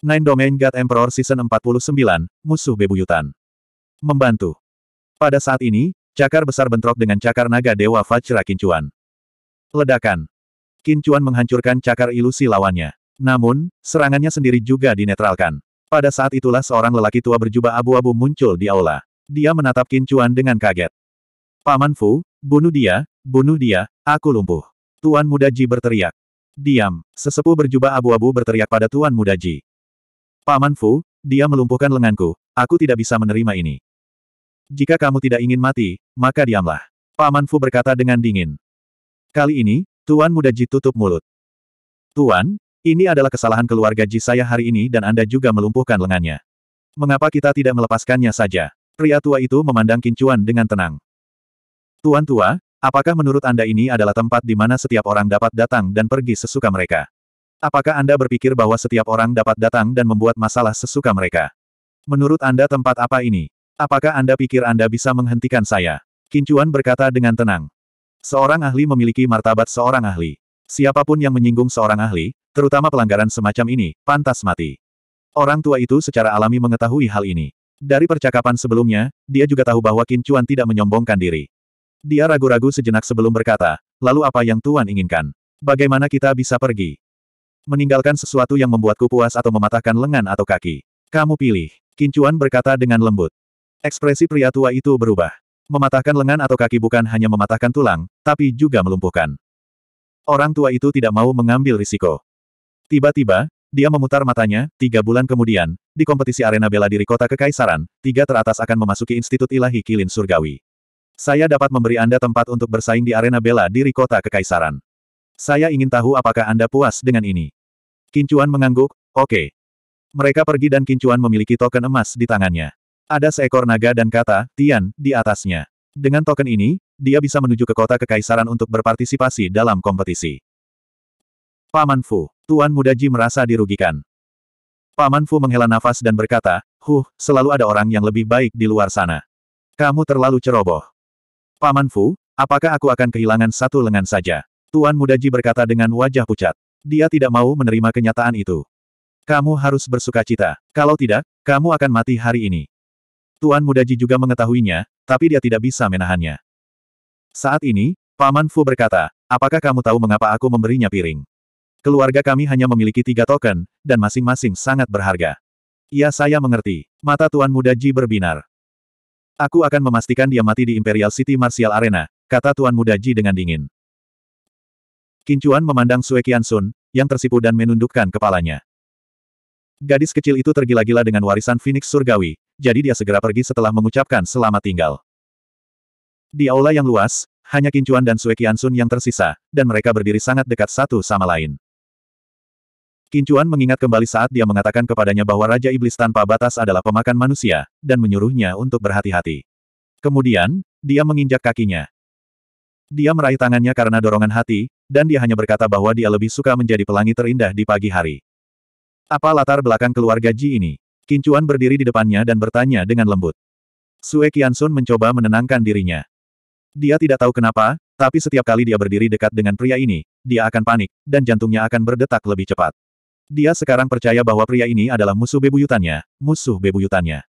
Nine Domain God Emperor Season 49, Musuh Bebuyutan. Membantu. Pada saat ini, cakar besar bentrok dengan cakar naga Dewa Vajra Kincuan. Ledakan. Kincuan menghancurkan cakar ilusi lawannya. Namun, serangannya sendiri juga dinetralkan. Pada saat itulah seorang lelaki tua berjubah abu-abu muncul di aula. Dia menatap Kincuan dengan kaget. Paman Fu, bunuh dia, bunuh dia, aku lumpuh. Tuan Muda Ji berteriak. Diam, sesepuh berjubah abu-abu berteriak pada Tuan Muda Ji. Paman Fu, dia melumpuhkan lenganku. Aku tidak bisa menerima ini. Jika kamu tidak ingin mati, maka diamlah. Paman Fu berkata dengan dingin. Kali ini, Tuan Muda Ji tutup mulut. Tuan, ini adalah kesalahan keluarga Ji saya hari ini dan Anda juga melumpuhkan lengannya. Mengapa kita tidak melepaskannya saja? Pria tua itu memandang Kincuan dengan tenang. Tuan tua, apakah menurut Anda ini adalah tempat di mana setiap orang dapat datang dan pergi sesuka mereka? Apakah Anda berpikir bahwa setiap orang dapat datang dan membuat masalah sesuka mereka? Menurut Anda tempat apa ini? Apakah Anda pikir Anda bisa menghentikan saya? Kincuan berkata dengan tenang. Seorang ahli memiliki martabat seorang ahli. Siapapun yang menyinggung seorang ahli, terutama pelanggaran semacam ini, pantas mati. Orang tua itu secara alami mengetahui hal ini. Dari percakapan sebelumnya, dia juga tahu bahwa Kincuan tidak menyombongkan diri. Dia ragu-ragu sejenak sebelum berkata, lalu apa yang Tuan inginkan? Bagaimana kita bisa pergi? Meninggalkan sesuatu yang membuatku puas atau mematahkan lengan atau kaki. Kamu pilih. Kincuan berkata dengan lembut. Ekspresi pria tua itu berubah. Mematahkan lengan atau kaki bukan hanya mematahkan tulang, tapi juga melumpuhkan. Orang tua itu tidak mau mengambil risiko. Tiba-tiba, dia memutar matanya, tiga bulan kemudian, di kompetisi arena bela diri kota Kekaisaran, tiga teratas akan memasuki Institut Ilahi Kilin Surgawi. Saya dapat memberi Anda tempat untuk bersaing di arena bela diri kota Kekaisaran. Saya ingin tahu apakah Anda puas dengan ini. Kincuan mengangguk, oke. Okay. Mereka pergi dan Kincuan memiliki token emas di tangannya. Ada seekor naga dan kata, Tian, di atasnya. Dengan token ini, dia bisa menuju ke kota kekaisaran untuk berpartisipasi dalam kompetisi. Paman Fu, Tuan Muda Ji merasa dirugikan. Paman Fu menghela nafas dan berkata, Huh, selalu ada orang yang lebih baik di luar sana. Kamu terlalu ceroboh. Paman Fu, apakah aku akan kehilangan satu lengan saja? Tuan Mudaji berkata dengan wajah pucat. Dia tidak mau menerima kenyataan itu. Kamu harus bersuka cita. Kalau tidak, kamu akan mati hari ini. Tuan Mudaji juga mengetahuinya, tapi dia tidak bisa menahannya. Saat ini, Paman Fu berkata, apakah kamu tahu mengapa aku memberinya piring? Keluarga kami hanya memiliki tiga token, dan masing-masing sangat berharga. Ya saya mengerti. Mata Tuan Mudaji berbinar. Aku akan memastikan dia mati di Imperial City Martial Arena, kata Tuan Mudaji dengan dingin. Kincuan memandang Sue Sun, yang tersipu dan menundukkan kepalanya. Gadis kecil itu tergila-gila dengan warisan Phoenix Surgawi, jadi dia segera pergi setelah mengucapkan selamat tinggal. Di aula yang luas, hanya Kincuan dan Sue Sun yang tersisa, dan mereka berdiri sangat dekat satu sama lain. Kincuan mengingat kembali saat dia mengatakan kepadanya bahwa Raja Iblis tanpa batas adalah pemakan manusia, dan menyuruhnya untuk berhati-hati. Kemudian, dia menginjak kakinya. Dia meraih tangannya karena dorongan hati, dan dia hanya berkata bahwa dia lebih suka menjadi pelangi terindah di pagi hari. Apa latar belakang keluarga Ji ini? Kincuan berdiri di depannya dan bertanya dengan lembut. Sue Kiansun mencoba menenangkan dirinya. Dia tidak tahu kenapa, tapi setiap kali dia berdiri dekat dengan pria ini, dia akan panik, dan jantungnya akan berdetak lebih cepat. Dia sekarang percaya bahwa pria ini adalah musuh bebuyutannya, musuh bebuyutannya.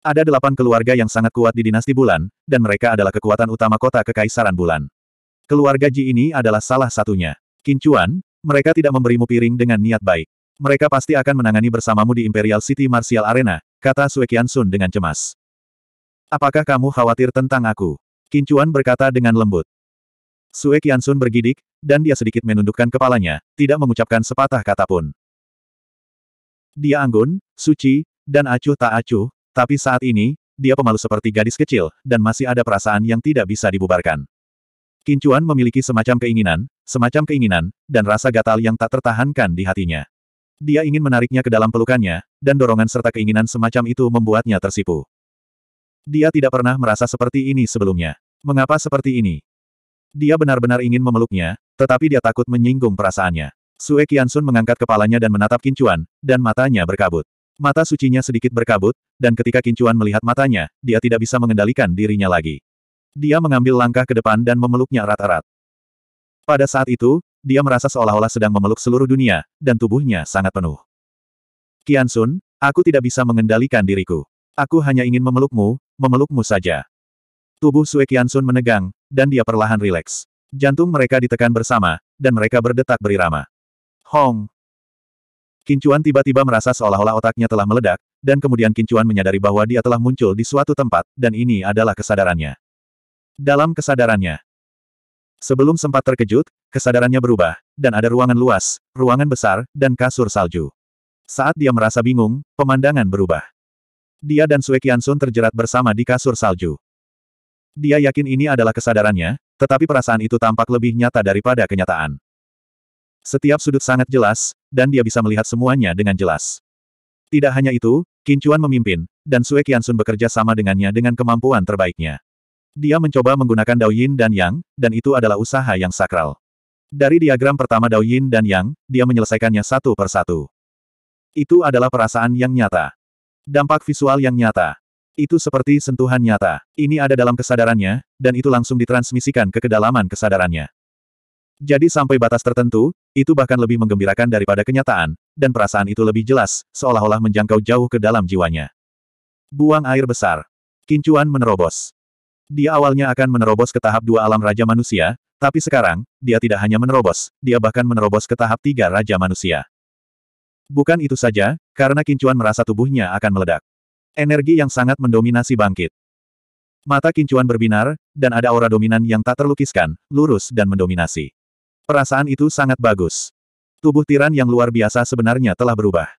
Ada delapan keluarga yang sangat kuat di dinasti bulan, dan mereka adalah kekuatan utama kota kekaisaran bulan. Keluarga Ji ini adalah salah satunya. Kincuan, mereka tidak memberimu piring dengan niat baik. Mereka pasti akan menangani bersamamu di Imperial City Martial Arena, kata Suekian Sun dengan cemas. Apakah kamu khawatir tentang aku? Kincuan berkata dengan lembut. Sue Sun bergidik, dan dia sedikit menundukkan kepalanya, tidak mengucapkan sepatah kata pun. Dia anggun, suci, dan acuh tak acuh, tapi saat ini, dia pemalu seperti gadis kecil, dan masih ada perasaan yang tidak bisa dibubarkan. Kincuan memiliki semacam keinginan, semacam keinginan, dan rasa gatal yang tak tertahankan di hatinya. Dia ingin menariknya ke dalam pelukannya, dan dorongan serta keinginan semacam itu membuatnya tersipu. Dia tidak pernah merasa seperti ini sebelumnya. Mengapa seperti ini? Dia benar-benar ingin memeluknya, tetapi dia takut menyinggung perasaannya. Sue Sun mengangkat kepalanya dan menatap Kincuan, dan matanya berkabut. Mata sucinya sedikit berkabut, dan ketika Kincuan melihat matanya, dia tidak bisa mengendalikan dirinya lagi. Dia mengambil langkah ke depan dan memeluknya erat-erat. Pada saat itu, dia merasa seolah-olah sedang memeluk seluruh dunia, dan tubuhnya sangat penuh. Kian Sun, aku tidak bisa mengendalikan diriku. Aku hanya ingin memelukmu, memelukmu saja. Tubuh Sue Kian Sun menegang, dan dia perlahan rileks. Jantung mereka ditekan bersama, dan mereka berdetak berirama. Hong! Kincuan tiba-tiba merasa seolah-olah otaknya telah meledak, dan kemudian Kincuan menyadari bahwa dia telah muncul di suatu tempat, dan ini adalah kesadarannya dalam kesadarannya. Sebelum sempat terkejut, kesadarannya berubah, dan ada ruangan luas, ruangan besar, dan kasur salju. Saat dia merasa bingung, pemandangan berubah. Dia dan Sue Kiansun terjerat bersama di kasur salju. Dia yakin ini adalah kesadarannya, tetapi perasaan itu tampak lebih nyata daripada kenyataan. Setiap sudut sangat jelas, dan dia bisa melihat semuanya dengan jelas. Tidak hanya itu, Kincuan memimpin, dan Sue Kiansun bekerja sama dengannya dengan kemampuan terbaiknya. Dia mencoba menggunakan Dao Yin dan Yang, dan itu adalah usaha yang sakral. Dari diagram pertama Dao Yin dan Yang, dia menyelesaikannya satu per satu. Itu adalah perasaan yang nyata. Dampak visual yang nyata. Itu seperti sentuhan nyata. Ini ada dalam kesadarannya, dan itu langsung ditransmisikan ke kedalaman kesadarannya. Jadi sampai batas tertentu, itu bahkan lebih menggembirakan daripada kenyataan, dan perasaan itu lebih jelas, seolah-olah menjangkau jauh ke dalam jiwanya. Buang air besar. Kincuan menerobos. Dia awalnya akan menerobos ke tahap dua alam Raja Manusia, tapi sekarang, dia tidak hanya menerobos, dia bahkan menerobos ke tahap tiga Raja Manusia. Bukan itu saja, karena Kincuan merasa tubuhnya akan meledak. Energi yang sangat mendominasi bangkit. Mata Kincuan berbinar, dan ada aura dominan yang tak terlukiskan, lurus dan mendominasi. Perasaan itu sangat bagus. Tubuh tiran yang luar biasa sebenarnya telah berubah.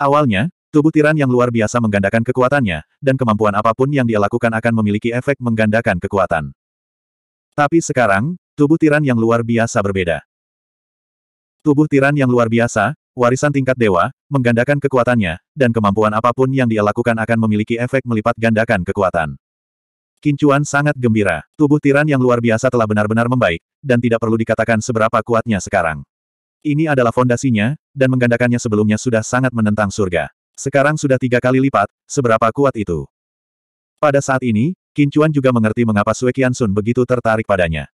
Awalnya, Tubuh tiran yang luar biasa menggandakan kekuatannya, dan kemampuan apapun yang dia lakukan akan memiliki efek menggandakan kekuatan. Tapi sekarang, tubuh tiran yang luar biasa berbeda. Tubuh tiran yang luar biasa, warisan tingkat dewa, menggandakan kekuatannya, dan kemampuan apapun yang dia lakukan akan memiliki efek melipat gandakan kekuatan. Kincuan sangat gembira. Tubuh tiran yang luar biasa telah benar-benar membaik, dan tidak perlu dikatakan seberapa kuatnya sekarang. Ini adalah fondasinya, dan menggandakannya sebelumnya sudah sangat menentang surga. Sekarang sudah tiga kali lipat, seberapa kuat itu. Pada saat ini, Kincuan juga mengerti mengapa Sue Qiansun begitu tertarik padanya.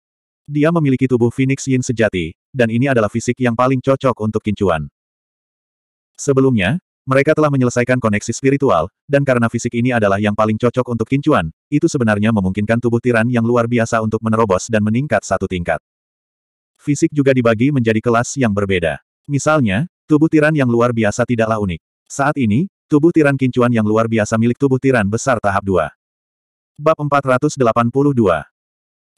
Dia memiliki tubuh Phoenix Yin sejati, dan ini adalah fisik yang paling cocok untuk Kincuan. Sebelumnya, mereka telah menyelesaikan koneksi spiritual, dan karena fisik ini adalah yang paling cocok untuk kincuan, itu sebenarnya memungkinkan tubuh tiran yang luar biasa untuk menerobos dan meningkat satu tingkat. Fisik juga dibagi menjadi kelas yang berbeda. Misalnya, tubuh tiran yang luar biasa tidaklah unik. Saat ini, tubuh tiran kincuan yang luar biasa milik tubuh tiran besar tahap 2. Bab 482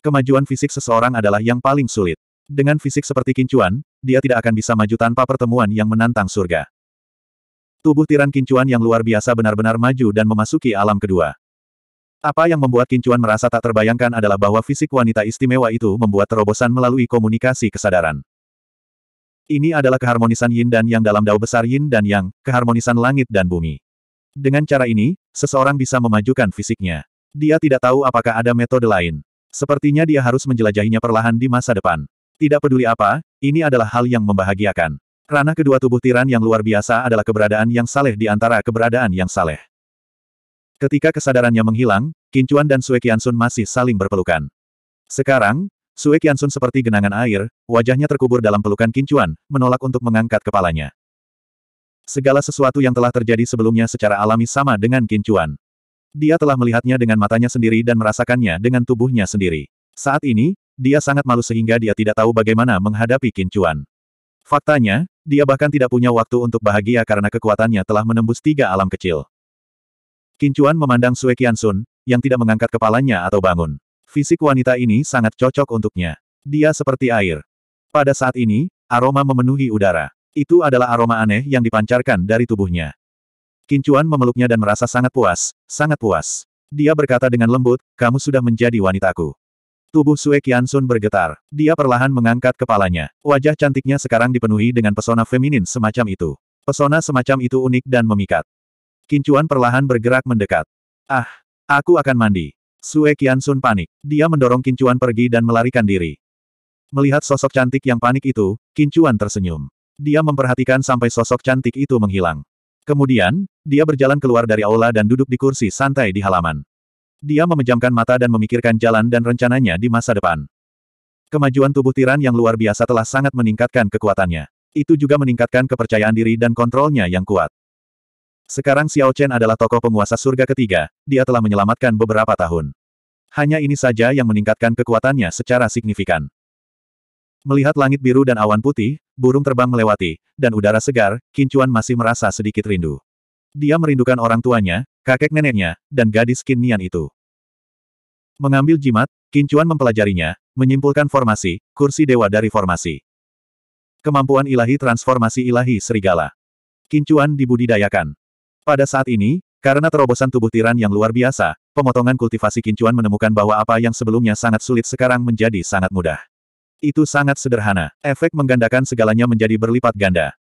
Kemajuan fisik seseorang adalah yang paling sulit. Dengan fisik seperti kincuan, dia tidak akan bisa maju tanpa pertemuan yang menantang surga. Tubuh tiran kincuan yang luar biasa benar-benar maju dan memasuki alam kedua. Apa yang membuat kincuan merasa tak terbayangkan adalah bahwa fisik wanita istimewa itu membuat terobosan melalui komunikasi kesadaran. Ini adalah keharmonisan yin dan yang dalam dao besar yin dan yang, keharmonisan langit dan bumi. Dengan cara ini, seseorang bisa memajukan fisiknya. Dia tidak tahu apakah ada metode lain. Sepertinya dia harus menjelajahinya perlahan di masa depan. Tidak peduli apa, ini adalah hal yang membahagiakan. Ranah kedua tubuh tiran yang luar biasa adalah keberadaan yang saleh di antara keberadaan yang saleh. Ketika kesadarannya menghilang, Kincuan dan Sue Kiansun masih saling berpelukan. Sekarang, Sue Kiansun seperti genangan air, wajahnya terkubur dalam pelukan Kincuan, menolak untuk mengangkat kepalanya. Segala sesuatu yang telah terjadi sebelumnya secara alami sama dengan Kincuan. Dia telah melihatnya dengan matanya sendiri dan merasakannya dengan tubuhnya sendiri. Saat ini, dia sangat malu sehingga dia tidak tahu bagaimana menghadapi Kincuan. Faktanya, dia bahkan tidak punya waktu untuk bahagia karena kekuatannya telah menembus tiga alam kecil. Kincuan memandang Sue Kiansun, yang tidak mengangkat kepalanya atau bangun. Fisik wanita ini sangat cocok untuknya. Dia seperti air. Pada saat ini, aroma memenuhi udara. Itu adalah aroma aneh yang dipancarkan dari tubuhnya. Kincuan memeluknya dan merasa sangat puas, sangat puas. Dia berkata dengan lembut, kamu sudah menjadi wanitaku. Tubuh Sue Sun bergetar. Dia perlahan mengangkat kepalanya. Wajah cantiknya sekarang dipenuhi dengan pesona feminin semacam itu. Pesona semacam itu unik dan memikat. Kincuan perlahan bergerak mendekat. Ah, aku akan mandi. Sue Sun panik. Dia mendorong Kincuan pergi dan melarikan diri. Melihat sosok cantik yang panik itu, Kincuan tersenyum. Dia memperhatikan sampai sosok cantik itu menghilang. Kemudian, dia berjalan keluar dari aula dan duduk di kursi santai di halaman. Dia memejamkan mata dan memikirkan jalan dan rencananya di masa depan. Kemajuan tubuh tiran yang luar biasa telah sangat meningkatkan kekuatannya. Itu juga meningkatkan kepercayaan diri dan kontrolnya yang kuat. Sekarang Xiao Chen adalah tokoh penguasa surga ketiga, dia telah menyelamatkan beberapa tahun. Hanya ini saja yang meningkatkan kekuatannya secara signifikan. Melihat langit biru dan awan putih, burung terbang melewati, dan udara segar, Kincuan masih merasa sedikit rindu. Dia merindukan orang tuanya, kakek neneknya, dan gadis Kinnian itu. Mengambil jimat, Kincuan mempelajarinya, menyimpulkan formasi, kursi dewa dari formasi. Kemampuan ilahi transformasi ilahi serigala. Kincuan dibudidayakan. Pada saat ini, karena terobosan tubuh tiran yang luar biasa, pemotongan kultivasi kincuan menemukan bahwa apa yang sebelumnya sangat sulit sekarang menjadi sangat mudah. Itu sangat sederhana. Efek menggandakan segalanya menjadi berlipat ganda.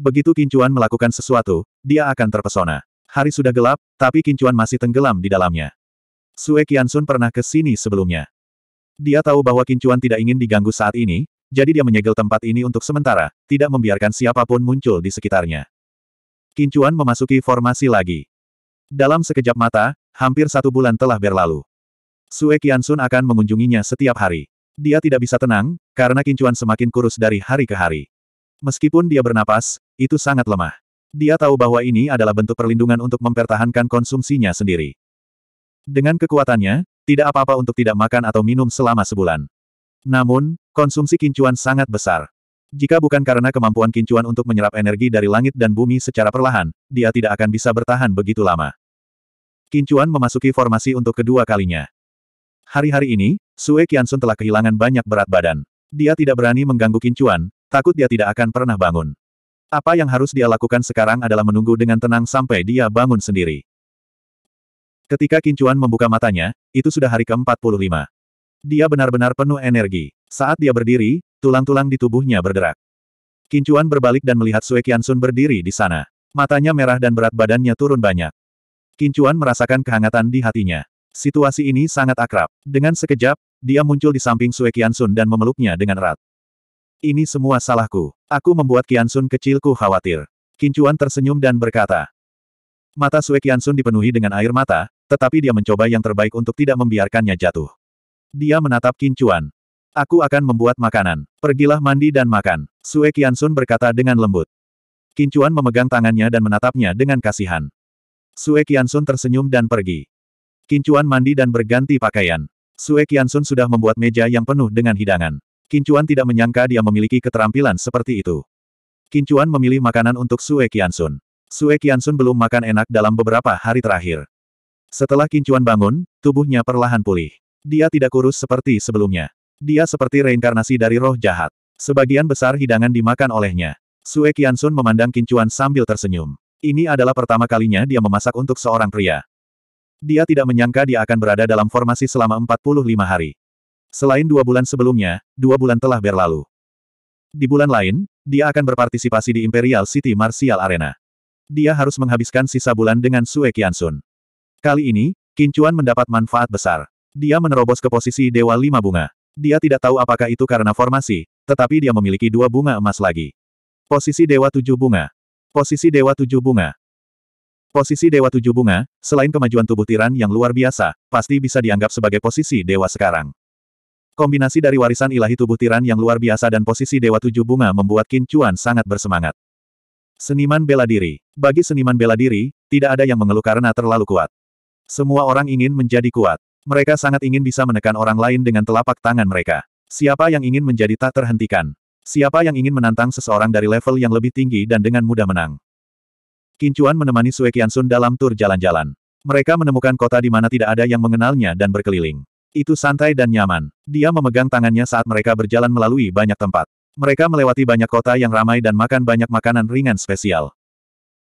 Begitu kincuan melakukan sesuatu, dia akan terpesona. Hari sudah gelap, tapi kincuan masih tenggelam di dalamnya. Sue Kiansun pernah ke sini sebelumnya. Dia tahu bahwa kincuan tidak ingin diganggu saat ini, jadi dia menyegel tempat ini untuk sementara, tidak membiarkan siapapun muncul di sekitarnya. Kincuan memasuki formasi lagi. Dalam sekejap mata, hampir satu bulan telah berlalu. Sue Sun akan mengunjunginya setiap hari. Dia tidak bisa tenang, karena Kincuan semakin kurus dari hari ke hari. Meskipun dia bernapas, itu sangat lemah. Dia tahu bahwa ini adalah bentuk perlindungan untuk mempertahankan konsumsinya sendiri. Dengan kekuatannya, tidak apa-apa untuk tidak makan atau minum selama sebulan. Namun, konsumsi kincuan sangat besar. Jika bukan karena kemampuan Kincuan untuk menyerap energi dari langit dan bumi secara perlahan, dia tidak akan bisa bertahan begitu lama. Kincuan memasuki formasi untuk kedua kalinya. Hari-hari ini, Sue Kiansun telah kehilangan banyak berat badan. Dia tidak berani mengganggu Kincuan, takut dia tidak akan pernah bangun. Apa yang harus dia lakukan sekarang adalah menunggu dengan tenang sampai dia bangun sendiri. Ketika Kincuan membuka matanya, itu sudah hari ke-45. Dia benar-benar penuh energi. Saat dia berdiri, Tulang-tulang di tubuhnya bergerak. Kincuan berbalik dan melihat Sue Sun berdiri di sana. Matanya merah dan berat badannya turun banyak. Kincuan merasakan kehangatan di hatinya. Situasi ini sangat akrab. Dengan sekejap, dia muncul di samping Sue Sun dan memeluknya dengan erat. Ini semua salahku. Aku membuat Sun kecilku khawatir. Kincuan tersenyum dan berkata. Mata Sue Sun dipenuhi dengan air mata, tetapi dia mencoba yang terbaik untuk tidak membiarkannya jatuh. Dia menatap Kincuan. Aku akan membuat makanan. Pergilah mandi dan makan. Sue Sun berkata dengan lembut. Kincuan memegang tangannya dan menatapnya dengan kasihan. Sue Sun tersenyum dan pergi. Kincuan mandi dan berganti pakaian. Sue Sun sudah membuat meja yang penuh dengan hidangan. Kincuan tidak menyangka dia memiliki keterampilan seperti itu. Kincuan memilih makanan untuk Sue Kiansun. Sue Sun belum makan enak dalam beberapa hari terakhir. Setelah Kincuan bangun, tubuhnya perlahan pulih. Dia tidak kurus seperti sebelumnya. Dia seperti reinkarnasi dari roh jahat. Sebagian besar hidangan dimakan olehnya. Sue Kiansun memandang Kincuan sambil tersenyum. Ini adalah pertama kalinya dia memasak untuk seorang pria. Dia tidak menyangka dia akan berada dalam formasi selama 45 hari. Selain dua bulan sebelumnya, dua bulan telah berlalu. Di bulan lain, dia akan berpartisipasi di Imperial City Martial Arena. Dia harus menghabiskan sisa bulan dengan Sue Kiansun. Kali ini, Kincuan mendapat manfaat besar. Dia menerobos ke posisi Dewa Lima Bunga. Dia tidak tahu apakah itu karena formasi, tetapi dia memiliki dua bunga emas lagi. Posisi Dewa Tujuh Bunga. Posisi Dewa Tujuh Bunga. Posisi Dewa Tujuh Bunga, selain kemajuan tubuh tiran yang luar biasa, pasti bisa dianggap sebagai posisi Dewa sekarang. Kombinasi dari warisan ilahi tubuh tiran yang luar biasa dan posisi Dewa Tujuh Bunga membuat Qin Chuan sangat bersemangat. Seniman bela diri. Bagi seniman bela diri, tidak ada yang mengeluh karena terlalu kuat. Semua orang ingin menjadi kuat. Mereka sangat ingin bisa menekan orang lain dengan telapak tangan mereka. Siapa yang ingin menjadi tak terhentikan? Siapa yang ingin menantang seseorang dari level yang lebih tinggi dan dengan mudah menang? Kincuan menemani Sue Sun dalam tur jalan-jalan. Mereka menemukan kota di mana tidak ada yang mengenalnya dan berkeliling. Itu santai dan nyaman. Dia memegang tangannya saat mereka berjalan melalui banyak tempat. Mereka melewati banyak kota yang ramai dan makan banyak makanan ringan spesial.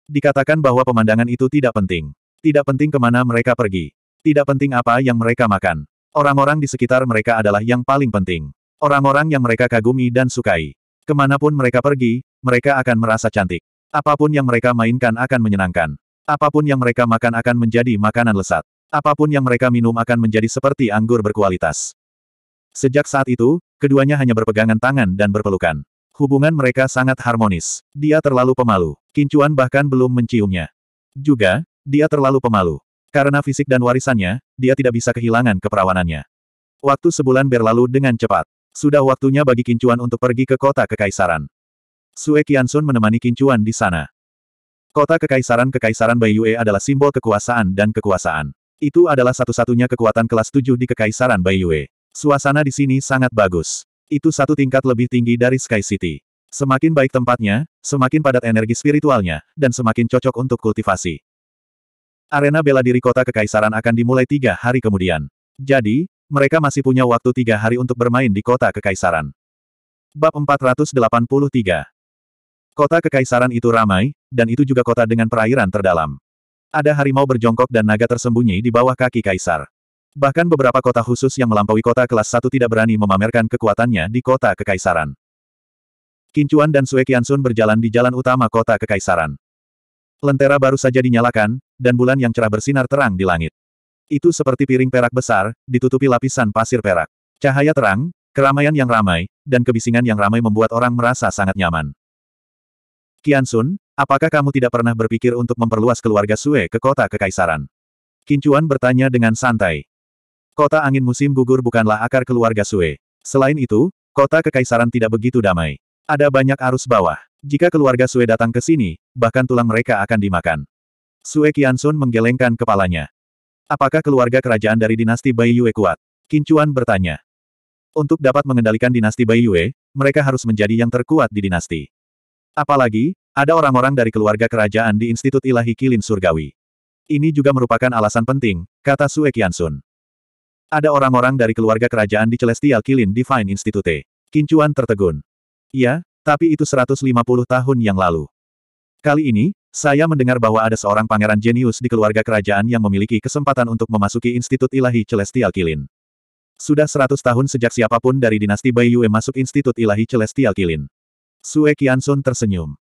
Dikatakan bahwa pemandangan itu tidak penting. Tidak penting kemana mereka pergi. Tidak penting apa yang mereka makan. Orang-orang di sekitar mereka adalah yang paling penting. Orang-orang yang mereka kagumi dan sukai. Kemanapun mereka pergi, mereka akan merasa cantik. Apapun yang mereka mainkan akan menyenangkan. Apapun yang mereka makan akan menjadi makanan lesat. Apapun yang mereka minum akan menjadi seperti anggur berkualitas. Sejak saat itu, keduanya hanya berpegangan tangan dan berpelukan. Hubungan mereka sangat harmonis. Dia terlalu pemalu. Kincuan bahkan belum menciumnya. Juga, dia terlalu pemalu. Karena fisik dan warisannya, dia tidak bisa kehilangan keperawanannya. Waktu sebulan berlalu dengan cepat. Sudah waktunya bagi Kincuan untuk pergi ke kota Kekaisaran. Sue Qiansun menemani Kincuan di sana. Kota Kekaisaran Kekaisaran Yue adalah simbol kekuasaan dan kekuasaan. Itu adalah satu-satunya kekuatan kelas 7 di Kekaisaran Yue. Suasana di sini sangat bagus. Itu satu tingkat lebih tinggi dari Sky City. Semakin baik tempatnya, semakin padat energi spiritualnya, dan semakin cocok untuk kultivasi arena bela diri kota kekaisaran akan dimulai tiga hari kemudian. Jadi, mereka masih punya waktu tiga hari untuk bermain di kota kekaisaran. Bab 483 Kota kekaisaran itu ramai, dan itu juga kota dengan perairan terdalam. Ada harimau berjongkok dan naga tersembunyi di bawah kaki kaisar. Bahkan beberapa kota khusus yang melampaui kota kelas 1 tidak berani memamerkan kekuatannya di kota kekaisaran. Kincuan dan Sue Kiansun berjalan di jalan utama kota kekaisaran. Lentera baru saja dinyalakan, dan bulan yang cerah bersinar terang di langit. Itu seperti piring perak besar, ditutupi lapisan pasir perak. Cahaya terang, keramaian yang ramai, dan kebisingan yang ramai membuat orang merasa sangat nyaman. Kian Sun, apakah kamu tidak pernah berpikir untuk memperluas keluarga Sue ke kota kekaisaran? Kincuan bertanya dengan santai. Kota angin musim gugur bukanlah akar keluarga Sue. Selain itu, kota kekaisaran tidak begitu damai. Ada banyak arus bawah. Jika keluarga Sue datang ke sini, bahkan tulang mereka akan dimakan. Sue Qiansun menggelengkan kepalanya. Apakah keluarga kerajaan dari dinasti Bai Yue kuat? Kincuan bertanya. Untuk dapat mengendalikan dinasti Bai Yue, mereka harus menjadi yang terkuat di dinasti. Apalagi, ada orang-orang dari keluarga kerajaan di Institut Ilahi Kilin Surgawi. Ini juga merupakan alasan penting, kata Sue Qiansun. Ada orang-orang dari keluarga kerajaan di Celestial Kilin Divine Institute. Kincuan tertegun. Iya, tapi itu 150 tahun yang lalu. Kali ini, saya mendengar bahwa ada seorang pangeran jenius di keluarga kerajaan yang memiliki kesempatan untuk memasuki Institut Ilahi Celestial Kilin. Sudah 100 tahun sejak siapapun dari dinasti Bai Yue masuk Institut Ilahi Celestial Kilin. Sue Qiansun tersenyum.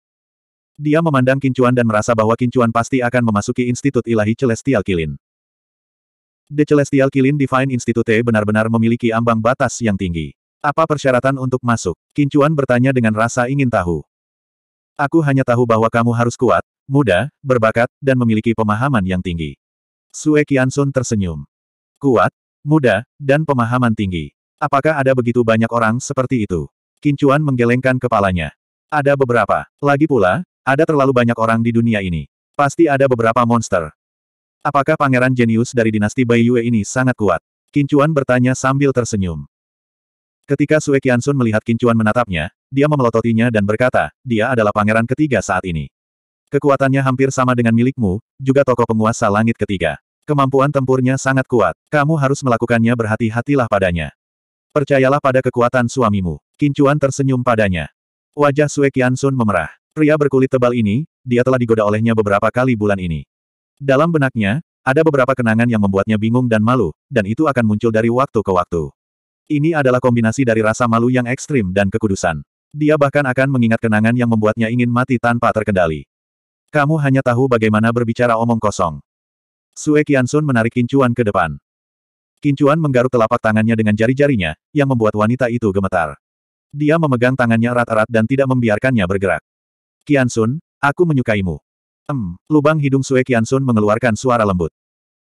Dia memandang Kincuan dan merasa bahwa Kincuan pasti akan memasuki Institut Ilahi Celestial Kilin. The Celestial Kilin Divine Institute benar-benar memiliki ambang batas yang tinggi. Apa persyaratan untuk masuk? Kincuan bertanya dengan rasa ingin tahu. Aku hanya tahu bahwa kamu harus kuat, muda, berbakat, dan memiliki pemahaman yang tinggi. Sue Kiansun tersenyum. Kuat, muda, dan pemahaman tinggi. Apakah ada begitu banyak orang seperti itu? Kincuan menggelengkan kepalanya. Ada beberapa. Lagi pula, ada terlalu banyak orang di dunia ini. Pasti ada beberapa monster. Apakah pangeran jenius dari dinasti Bai Yue ini sangat kuat? Kincuan bertanya sambil tersenyum. Ketika Sue Sun melihat Kincuan menatapnya, dia memelototinya dan berkata, dia adalah pangeran ketiga saat ini. Kekuatannya hampir sama dengan milikmu, juga tokoh penguasa langit ketiga. Kemampuan tempurnya sangat kuat, kamu harus melakukannya berhati-hatilah padanya. Percayalah pada kekuatan suamimu. Kincuan tersenyum padanya. Wajah Sue Sun memerah. Pria berkulit tebal ini, dia telah digoda olehnya beberapa kali bulan ini. Dalam benaknya, ada beberapa kenangan yang membuatnya bingung dan malu, dan itu akan muncul dari waktu ke waktu. Ini adalah kombinasi dari rasa malu yang ekstrim dan kekudusan. Dia bahkan akan mengingat kenangan yang membuatnya ingin mati tanpa terkendali. Kamu hanya tahu bagaimana berbicara omong kosong. Sue Kiansun menarik kincuan ke depan. Kincuan menggaruk telapak tangannya dengan jari-jarinya, yang membuat wanita itu gemetar. Dia memegang tangannya erat-erat dan tidak membiarkannya bergerak. Kiansun, aku menyukaimu. Em, lubang hidung Sue Kiansun mengeluarkan suara lembut.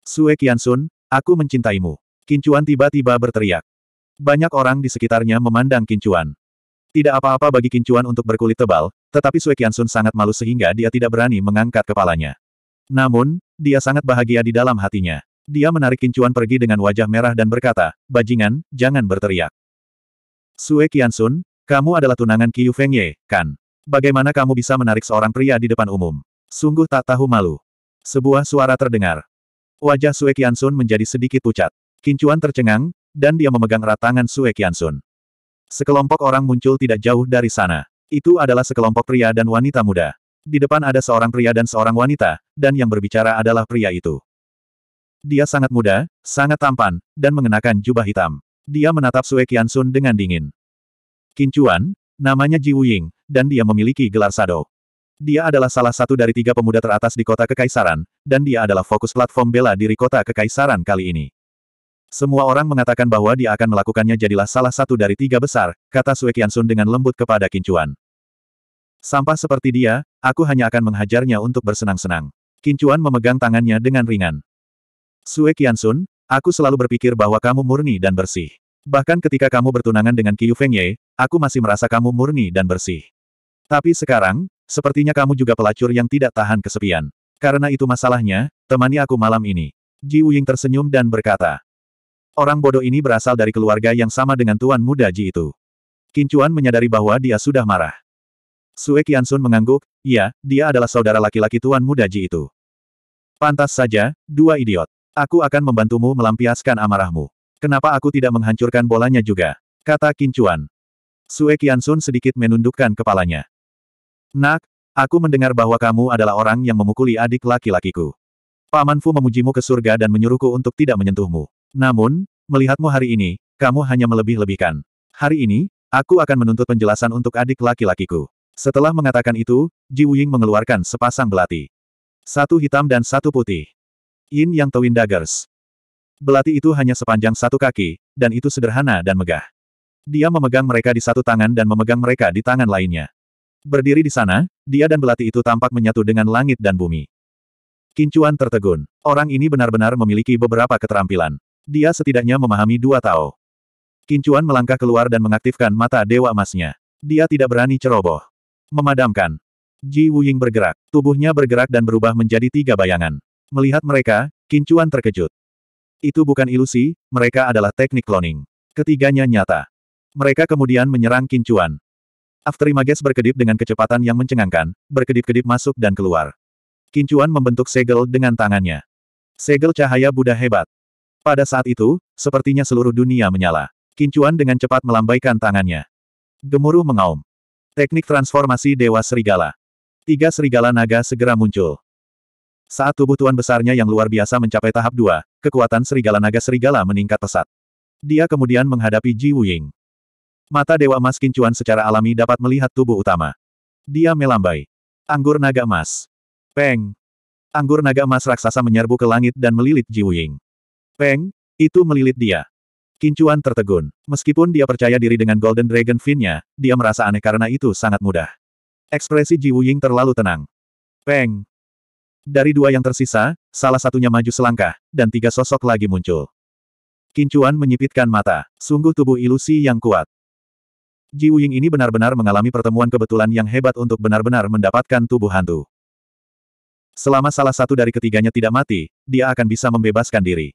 Sue Kiansun, aku mencintaimu. Kincuan tiba-tiba berteriak. Banyak orang di sekitarnya memandang Kincuan. Tidak apa-apa bagi Kincuan untuk berkulit tebal, tetapi Sue Sun sangat malu sehingga dia tidak berani mengangkat kepalanya. Namun, dia sangat bahagia di dalam hatinya. Dia menarik Kincuan pergi dengan wajah merah dan berkata, Bajingan, jangan berteriak. Sue Sun, kamu adalah tunangan Qiu Ye, kan? Bagaimana kamu bisa menarik seorang pria di depan umum? Sungguh tak tahu malu. Sebuah suara terdengar. Wajah Sue Sun menjadi sedikit pucat. Kincuan tercengang, dan dia memegang erat tangan Sue Kiansun. Sekelompok orang muncul tidak jauh dari sana. Itu adalah sekelompok pria dan wanita muda. Di depan ada seorang pria dan seorang wanita, dan yang berbicara adalah pria itu. Dia sangat muda, sangat tampan, dan mengenakan jubah hitam. Dia menatap Sue Sun dengan dingin. Kincuan, namanya Ji Wuying, dan dia memiliki gelar Sado. Dia adalah salah satu dari tiga pemuda teratas di kota Kekaisaran, dan dia adalah fokus platform bela diri kota Kekaisaran kali ini. Semua orang mengatakan bahwa dia akan melakukannya jadilah salah satu dari tiga besar, kata Sue Kiansun dengan lembut kepada Kincuan. Sampah seperti dia, aku hanya akan menghajarnya untuk bersenang-senang. Kincuan memegang tangannya dengan ringan. Sue Kiansun, aku selalu berpikir bahwa kamu murni dan bersih. Bahkan ketika kamu bertunangan dengan Qiu Fengye, aku masih merasa kamu murni dan bersih. Tapi sekarang, sepertinya kamu juga pelacur yang tidak tahan kesepian. Karena itu masalahnya, temani aku malam ini. Ji Wuying tersenyum dan berkata, Orang bodoh ini berasal dari keluarga yang sama dengan tuan muda Ji itu. Kincuan menyadari bahwa dia sudah marah. Sue Sun mengangguk, ya, dia adalah saudara laki-laki tuan muda Ji itu. Pantas saja, dua idiot. Aku akan membantumu melampiaskan amarahmu. Kenapa aku tidak menghancurkan bolanya juga? Kata Kincuan. Sue Sun sedikit menundukkan kepalanya. Nak, aku mendengar bahwa kamu adalah orang yang memukuli adik laki-lakiku. Paman Fu memujimu ke surga dan menyuruhku untuk tidak menyentuhmu. Namun, melihatmu hari ini, kamu hanya melebih-lebihkan. Hari ini, aku akan menuntut penjelasan untuk adik laki-lakiku. Setelah mengatakan itu, Ji Wuying mengeluarkan sepasang belati. Satu hitam dan satu putih. Yin Yang Twin Daggers. Belati itu hanya sepanjang satu kaki, dan itu sederhana dan megah. Dia memegang mereka di satu tangan dan memegang mereka di tangan lainnya. Berdiri di sana, dia dan belati itu tampak menyatu dengan langit dan bumi. Kincuan tertegun. Orang ini benar-benar memiliki beberapa keterampilan. Dia setidaknya memahami dua Tao. Kincuan melangkah keluar dan mengaktifkan mata dewa emasnya. Dia tidak berani ceroboh. Memadamkan. Ji Wuying bergerak. Tubuhnya bergerak dan berubah menjadi tiga bayangan. Melihat mereka, Kincuan terkejut. Itu bukan ilusi, mereka adalah teknik cloning. Ketiganya nyata. Mereka kemudian menyerang Kincuan. Afterimages berkedip dengan kecepatan yang mencengangkan, berkedip-kedip masuk dan keluar. Kincuan membentuk segel dengan tangannya. Segel cahaya Buddha hebat. Pada saat itu, sepertinya seluruh dunia menyala. Kincuan dengan cepat melambaikan tangannya. Gemuruh mengaum. Teknik transformasi Dewa Serigala. Tiga serigala naga segera muncul. Saat tubuh tuan besarnya yang luar biasa mencapai tahap dua, kekuatan serigala naga serigala meningkat pesat. Dia kemudian menghadapi Ji Wuying. Mata Dewa Emas Kincuan secara alami dapat melihat tubuh utama. Dia melambai. Anggur naga emas. Peng. Anggur naga emas raksasa menyerbu ke langit dan melilit Ji Wuying. Peng, itu melilit dia. Kincuan tertegun. Meskipun dia percaya diri dengan Golden Dragon Finnya, dia merasa aneh karena itu sangat mudah. Ekspresi Ji Wuying terlalu tenang. Peng. Dari dua yang tersisa, salah satunya maju selangkah, dan tiga sosok lagi muncul. Kincuan menyipitkan mata. Sungguh tubuh ilusi yang kuat. Ji Wuying ini benar-benar mengalami pertemuan kebetulan yang hebat untuk benar-benar mendapatkan tubuh hantu. Selama salah satu dari ketiganya tidak mati, dia akan bisa membebaskan diri.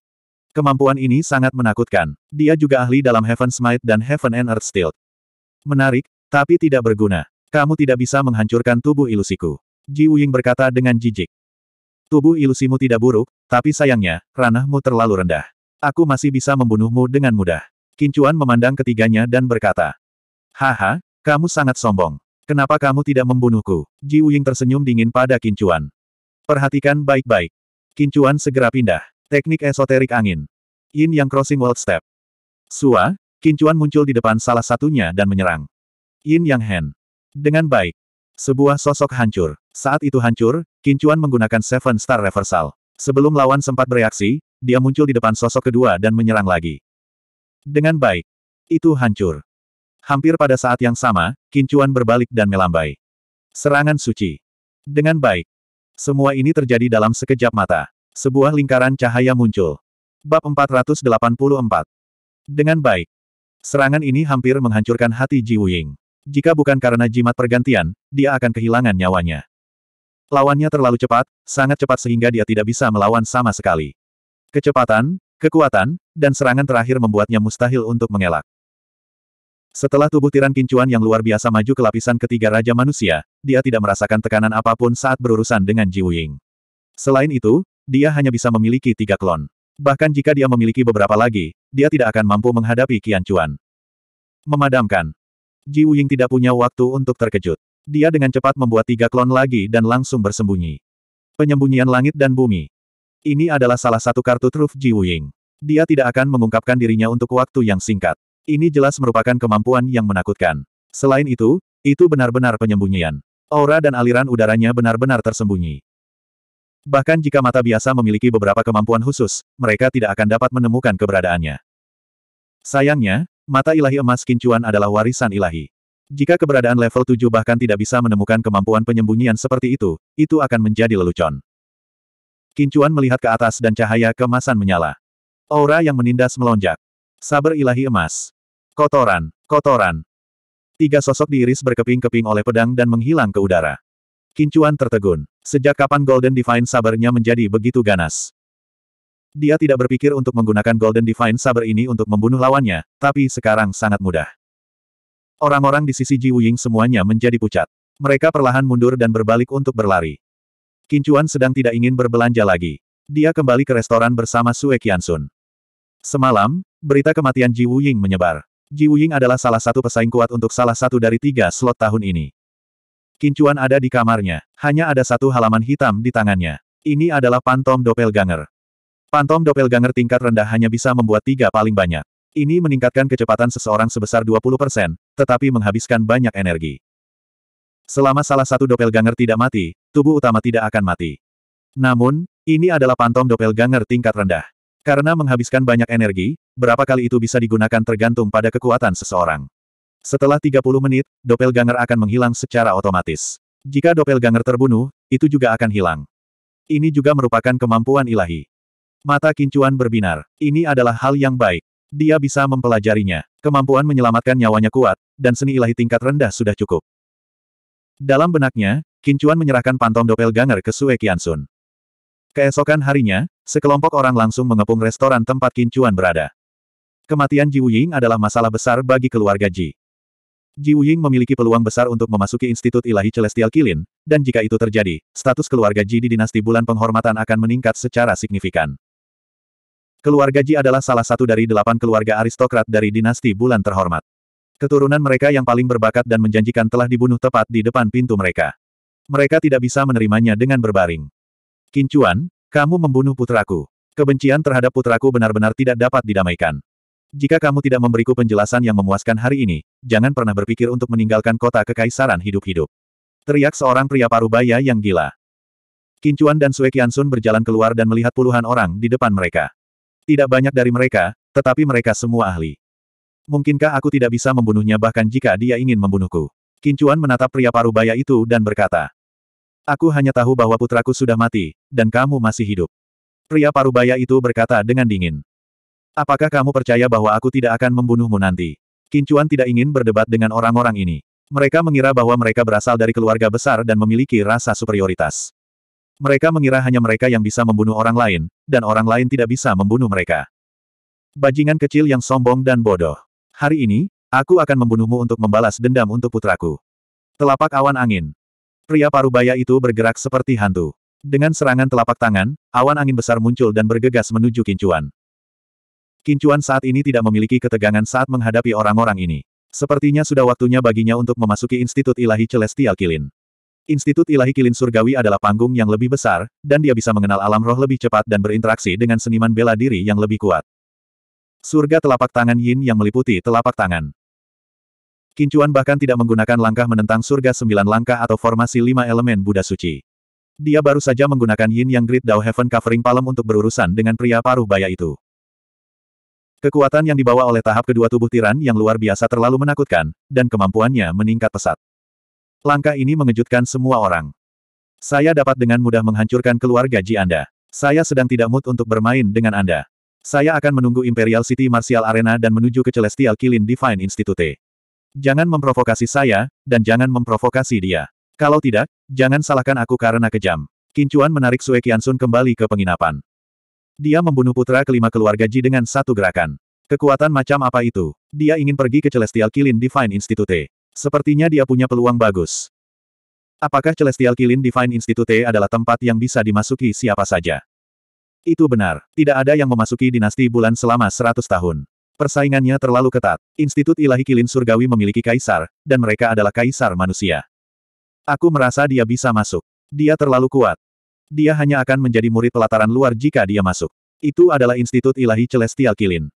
Kemampuan ini sangat menakutkan. Dia juga ahli dalam Heaven Smite dan Heaven and Earth Steel. Menarik, tapi tidak berguna. Kamu tidak bisa menghancurkan tubuh ilusiku. Ji Wuying berkata dengan jijik. Tubuh ilusimu tidak buruk, tapi sayangnya, ranahmu terlalu rendah. Aku masih bisa membunuhmu dengan mudah. Kincuan memandang ketiganya dan berkata. Haha, kamu sangat sombong. Kenapa kamu tidak membunuhku? Ji Wuying tersenyum dingin pada Kincuan. Perhatikan baik-baik. Kincuan segera pindah. Teknik esoterik angin. Yin yang crossing world step. Sua, Kincuan muncul di depan salah satunya dan menyerang. Yin yang hen. Dengan baik. Sebuah sosok hancur. Saat itu hancur, Kincuan menggunakan Seven Star Reversal. Sebelum lawan sempat bereaksi, dia muncul di depan sosok kedua dan menyerang lagi. Dengan baik. Itu hancur. Hampir pada saat yang sama, Kincuan berbalik dan melambai. Serangan suci. Dengan baik. Semua ini terjadi dalam sekejap mata. Sebuah lingkaran cahaya muncul. Bab 484. Dengan baik. Serangan ini hampir menghancurkan hati Ji Wuying. Jika bukan karena jimat pergantian, dia akan kehilangan nyawanya. Lawannya terlalu cepat, sangat cepat sehingga dia tidak bisa melawan sama sekali. Kecepatan, kekuatan, dan serangan terakhir membuatnya mustahil untuk mengelak. Setelah tubuh tiran kincuan yang luar biasa maju ke lapisan ketiga Raja Manusia, dia tidak merasakan tekanan apapun saat berurusan dengan Ji Wuying. Selain itu, dia hanya bisa memiliki tiga klon. Bahkan jika dia memiliki beberapa lagi, dia tidak akan mampu menghadapi Qian Chuan. Memadamkan. Ji Wuying tidak punya waktu untuk terkejut. Dia dengan cepat membuat tiga klon lagi dan langsung bersembunyi. Penyembunyian langit dan bumi. Ini adalah salah satu kartu truf Ji Wuying. Dia tidak akan mengungkapkan dirinya untuk waktu yang singkat. Ini jelas merupakan kemampuan yang menakutkan. Selain itu, itu benar-benar penyembunyian. Aura dan aliran udaranya benar-benar tersembunyi. Bahkan jika mata biasa memiliki beberapa kemampuan khusus, mereka tidak akan dapat menemukan keberadaannya. Sayangnya, mata ilahi emas kincuan adalah warisan ilahi. Jika keberadaan level 7 bahkan tidak bisa menemukan kemampuan penyembunyian seperti itu, itu akan menjadi lelucon. Kincuan melihat ke atas dan cahaya kemasan menyala. Aura yang menindas melonjak. Saber ilahi emas. Kotoran, kotoran. Tiga sosok diiris berkeping-keping oleh pedang dan menghilang ke udara. Kincuan tertegun. Sejak kapan Golden Divine Sabernya menjadi begitu ganas? Dia tidak berpikir untuk menggunakan Golden Divine Saber ini untuk membunuh lawannya, tapi sekarang sangat mudah. Orang-orang di sisi Ji Wuying semuanya menjadi pucat. Mereka perlahan mundur dan berbalik untuk berlari. Kincuan sedang tidak ingin berbelanja lagi. Dia kembali ke restoran bersama Sue Sun. Semalam, berita kematian Ji Wuying menyebar. Ji Wuying adalah salah satu pesaing kuat untuk salah satu dari tiga slot tahun ini. Kincuan ada di kamarnya. Hanya ada satu halaman hitam di tangannya. Ini adalah Pantom Doppelganger. Pantom Doppelganger tingkat rendah hanya bisa membuat tiga paling banyak. Ini meningkatkan kecepatan seseorang sebesar 20%, tetapi menghabiskan banyak energi. Selama salah satu doppelganger tidak mati, tubuh utama tidak akan mati. Namun, ini adalah pantom doppelganger tingkat rendah. Karena menghabiskan banyak energi, berapa kali itu bisa digunakan tergantung pada kekuatan seseorang. Setelah 30 menit, doppelganger akan menghilang secara otomatis. Jika doppelganger terbunuh, itu juga akan hilang. Ini juga merupakan kemampuan ilahi. Mata kincuan berbinar. Ini adalah hal yang baik. Dia bisa mempelajarinya. Kemampuan menyelamatkan nyawanya kuat, dan seni ilahi tingkat rendah sudah cukup. Dalam benaknya, Kincuan menyerahkan pantom doppelganger ke Sue Kiansun. Keesokan harinya, sekelompok orang langsung mengepung restoran tempat Kincuan berada. Kematian Ji Wuying adalah masalah besar bagi keluarga Ji. Ji Wuying memiliki peluang besar untuk memasuki Institut Ilahi Celestial Kilin, dan jika itu terjadi, status keluarga Ji di dinasti bulan penghormatan akan meningkat secara signifikan. Keluarga Ji adalah salah satu dari delapan keluarga aristokrat dari dinasti bulan terhormat. Keturunan mereka yang paling berbakat dan menjanjikan telah dibunuh tepat di depan pintu mereka. Mereka tidak bisa menerimanya dengan berbaring. Kincuan, kamu membunuh putraku. Kebencian terhadap putraku benar-benar tidak dapat didamaikan. Jika kamu tidak memberiku penjelasan yang memuaskan hari ini, jangan pernah berpikir untuk meninggalkan kota kekaisaran hidup-hidup. Teriak seorang pria parubaya yang gila. Kincuan dan Sue Kiansun berjalan keluar dan melihat puluhan orang di depan mereka. Tidak banyak dari mereka, tetapi mereka semua ahli. Mungkinkah aku tidak bisa membunuhnya bahkan jika dia ingin membunuhku? Kincuan menatap pria parubaya itu dan berkata, Aku hanya tahu bahwa putraku sudah mati, dan kamu masih hidup. Pria parubaya itu berkata dengan dingin. Apakah kamu percaya bahwa aku tidak akan membunuhmu nanti? Kincuan tidak ingin berdebat dengan orang-orang ini. Mereka mengira bahwa mereka berasal dari keluarga besar dan memiliki rasa superioritas. Mereka mengira hanya mereka yang bisa membunuh orang lain, dan orang lain tidak bisa membunuh mereka. Bajingan kecil yang sombong dan bodoh. Hari ini, aku akan membunuhmu untuk membalas dendam untuk putraku. Telapak awan angin. Pria parubaya itu bergerak seperti hantu. Dengan serangan telapak tangan, awan angin besar muncul dan bergegas menuju kincuan. Kincuan saat ini tidak memiliki ketegangan saat menghadapi orang-orang ini. Sepertinya sudah waktunya baginya untuk memasuki Institut Ilahi Celestial Kilin. Institut Ilahi Kilin Surgawi adalah panggung yang lebih besar, dan dia bisa mengenal alam roh lebih cepat dan berinteraksi dengan seniman bela diri yang lebih kuat. Surga telapak tangan Yin yang meliputi telapak tangan. Kincuan bahkan tidak menggunakan langkah menentang surga sembilan langkah atau formasi lima elemen Buddha Suci. Dia baru saja menggunakan Yin yang Great Dao Heaven Covering Palem untuk berurusan dengan pria paruh baya itu. Kekuatan yang dibawa oleh tahap kedua tubuh tiran yang luar biasa terlalu menakutkan, dan kemampuannya meningkat pesat. Langkah ini mengejutkan semua orang. Saya dapat dengan mudah menghancurkan keluarga Ji Anda. Saya sedang tidak mood untuk bermain dengan Anda. Saya akan menunggu Imperial City Martial Arena dan menuju ke Celestial Kilin Divine Institute. Jangan memprovokasi saya, dan jangan memprovokasi dia. Kalau tidak, jangan salahkan aku karena kejam. Kincuan menarik Sue Kiansun kembali ke penginapan. Dia membunuh putra kelima keluarga Ji dengan satu gerakan. Kekuatan macam apa itu? Dia ingin pergi ke Celestial Kilin Divine Institute. Sepertinya dia punya peluang bagus. Apakah Celestial Kilin Divine Institute adalah tempat yang bisa dimasuki siapa saja? Itu benar. Tidak ada yang memasuki dinasti bulan selama 100 tahun. Persaingannya terlalu ketat. Institut Ilahi Kilin Surgawi memiliki kaisar, dan mereka adalah kaisar manusia. Aku merasa dia bisa masuk. Dia terlalu kuat. Dia hanya akan menjadi murid pelataran luar jika dia masuk. Itu adalah Institut Ilahi Celestial Kilin.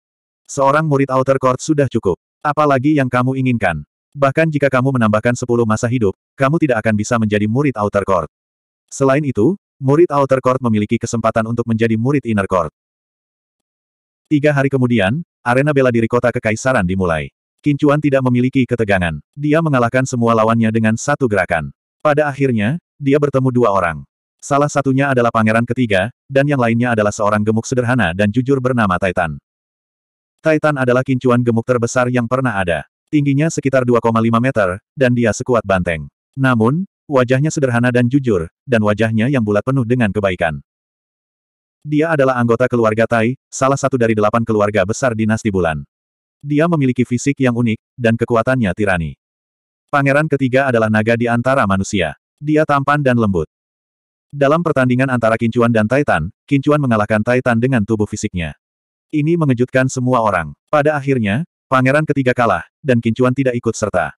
Seorang murid Outer Court sudah cukup. Apalagi yang kamu inginkan. Bahkan jika kamu menambahkan 10 masa hidup, kamu tidak akan bisa menjadi murid Outer Court. Selain itu, murid Outer Court memiliki kesempatan untuk menjadi murid Inner Court. Tiga hari kemudian, arena bela diri kota kekaisaran dimulai. Kincuan tidak memiliki ketegangan. Dia mengalahkan semua lawannya dengan satu gerakan. Pada akhirnya, dia bertemu dua orang. Salah satunya adalah pangeran ketiga, dan yang lainnya adalah seorang gemuk sederhana dan jujur bernama Titan. Titan adalah kincuan gemuk terbesar yang pernah ada. Tingginya sekitar 2,5 meter, dan dia sekuat banteng. Namun, wajahnya sederhana dan jujur, dan wajahnya yang bulat penuh dengan kebaikan. Dia adalah anggota keluarga Tai, salah satu dari delapan keluarga besar dinasti bulan. Dia memiliki fisik yang unik, dan kekuatannya tirani. Pangeran ketiga adalah naga di antara manusia. Dia tampan dan lembut. Dalam pertandingan antara Kincuan dan Titan, Kincuan mengalahkan Titan dengan tubuh fisiknya. Ini mengejutkan semua orang. Pada akhirnya, pangeran ketiga kalah, dan Kincuan tidak ikut serta.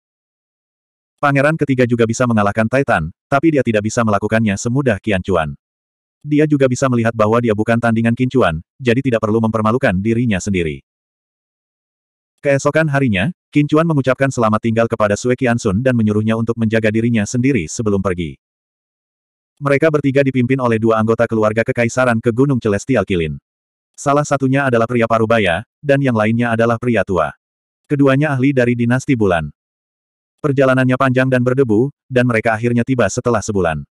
Pangeran ketiga juga bisa mengalahkan Titan, tapi dia tidak bisa melakukannya semudah Kiancuan. Dia juga bisa melihat bahwa dia bukan tandingan Kincuan, jadi tidak perlu mempermalukan dirinya sendiri. Keesokan harinya, Kincuan mengucapkan selamat tinggal kepada Sue Kiansun dan menyuruhnya untuk menjaga dirinya sendiri sebelum pergi. Mereka bertiga dipimpin oleh dua anggota keluarga kekaisaran ke Gunung Celestial Kilin. Salah satunya adalah pria parubaya, dan yang lainnya adalah pria tua. Keduanya ahli dari dinasti bulan. Perjalanannya panjang dan berdebu, dan mereka akhirnya tiba setelah sebulan.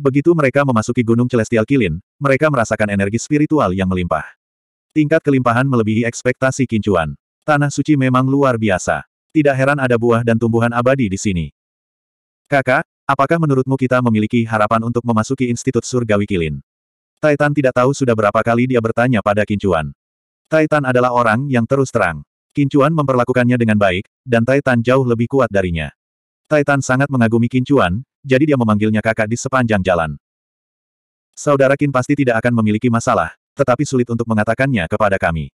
Begitu mereka memasuki Gunung Celestial Kilin, mereka merasakan energi spiritual yang melimpah. Tingkat kelimpahan melebihi ekspektasi kincuan. Tanah suci memang luar biasa. Tidak heran ada buah dan tumbuhan abadi di sini. Kakak, Apakah menurutmu kita memiliki harapan untuk memasuki Institut Surgawi Kilin? Titan tidak tahu sudah berapa kali dia bertanya pada Kincuan. Titan adalah orang yang terus terang. Kincuan memperlakukannya dengan baik, dan Titan jauh lebih kuat darinya. Titan sangat mengagumi Kincuan, jadi dia memanggilnya kakak di sepanjang jalan. Saudara Kin pasti tidak akan memiliki masalah, tetapi sulit untuk mengatakannya kepada kami.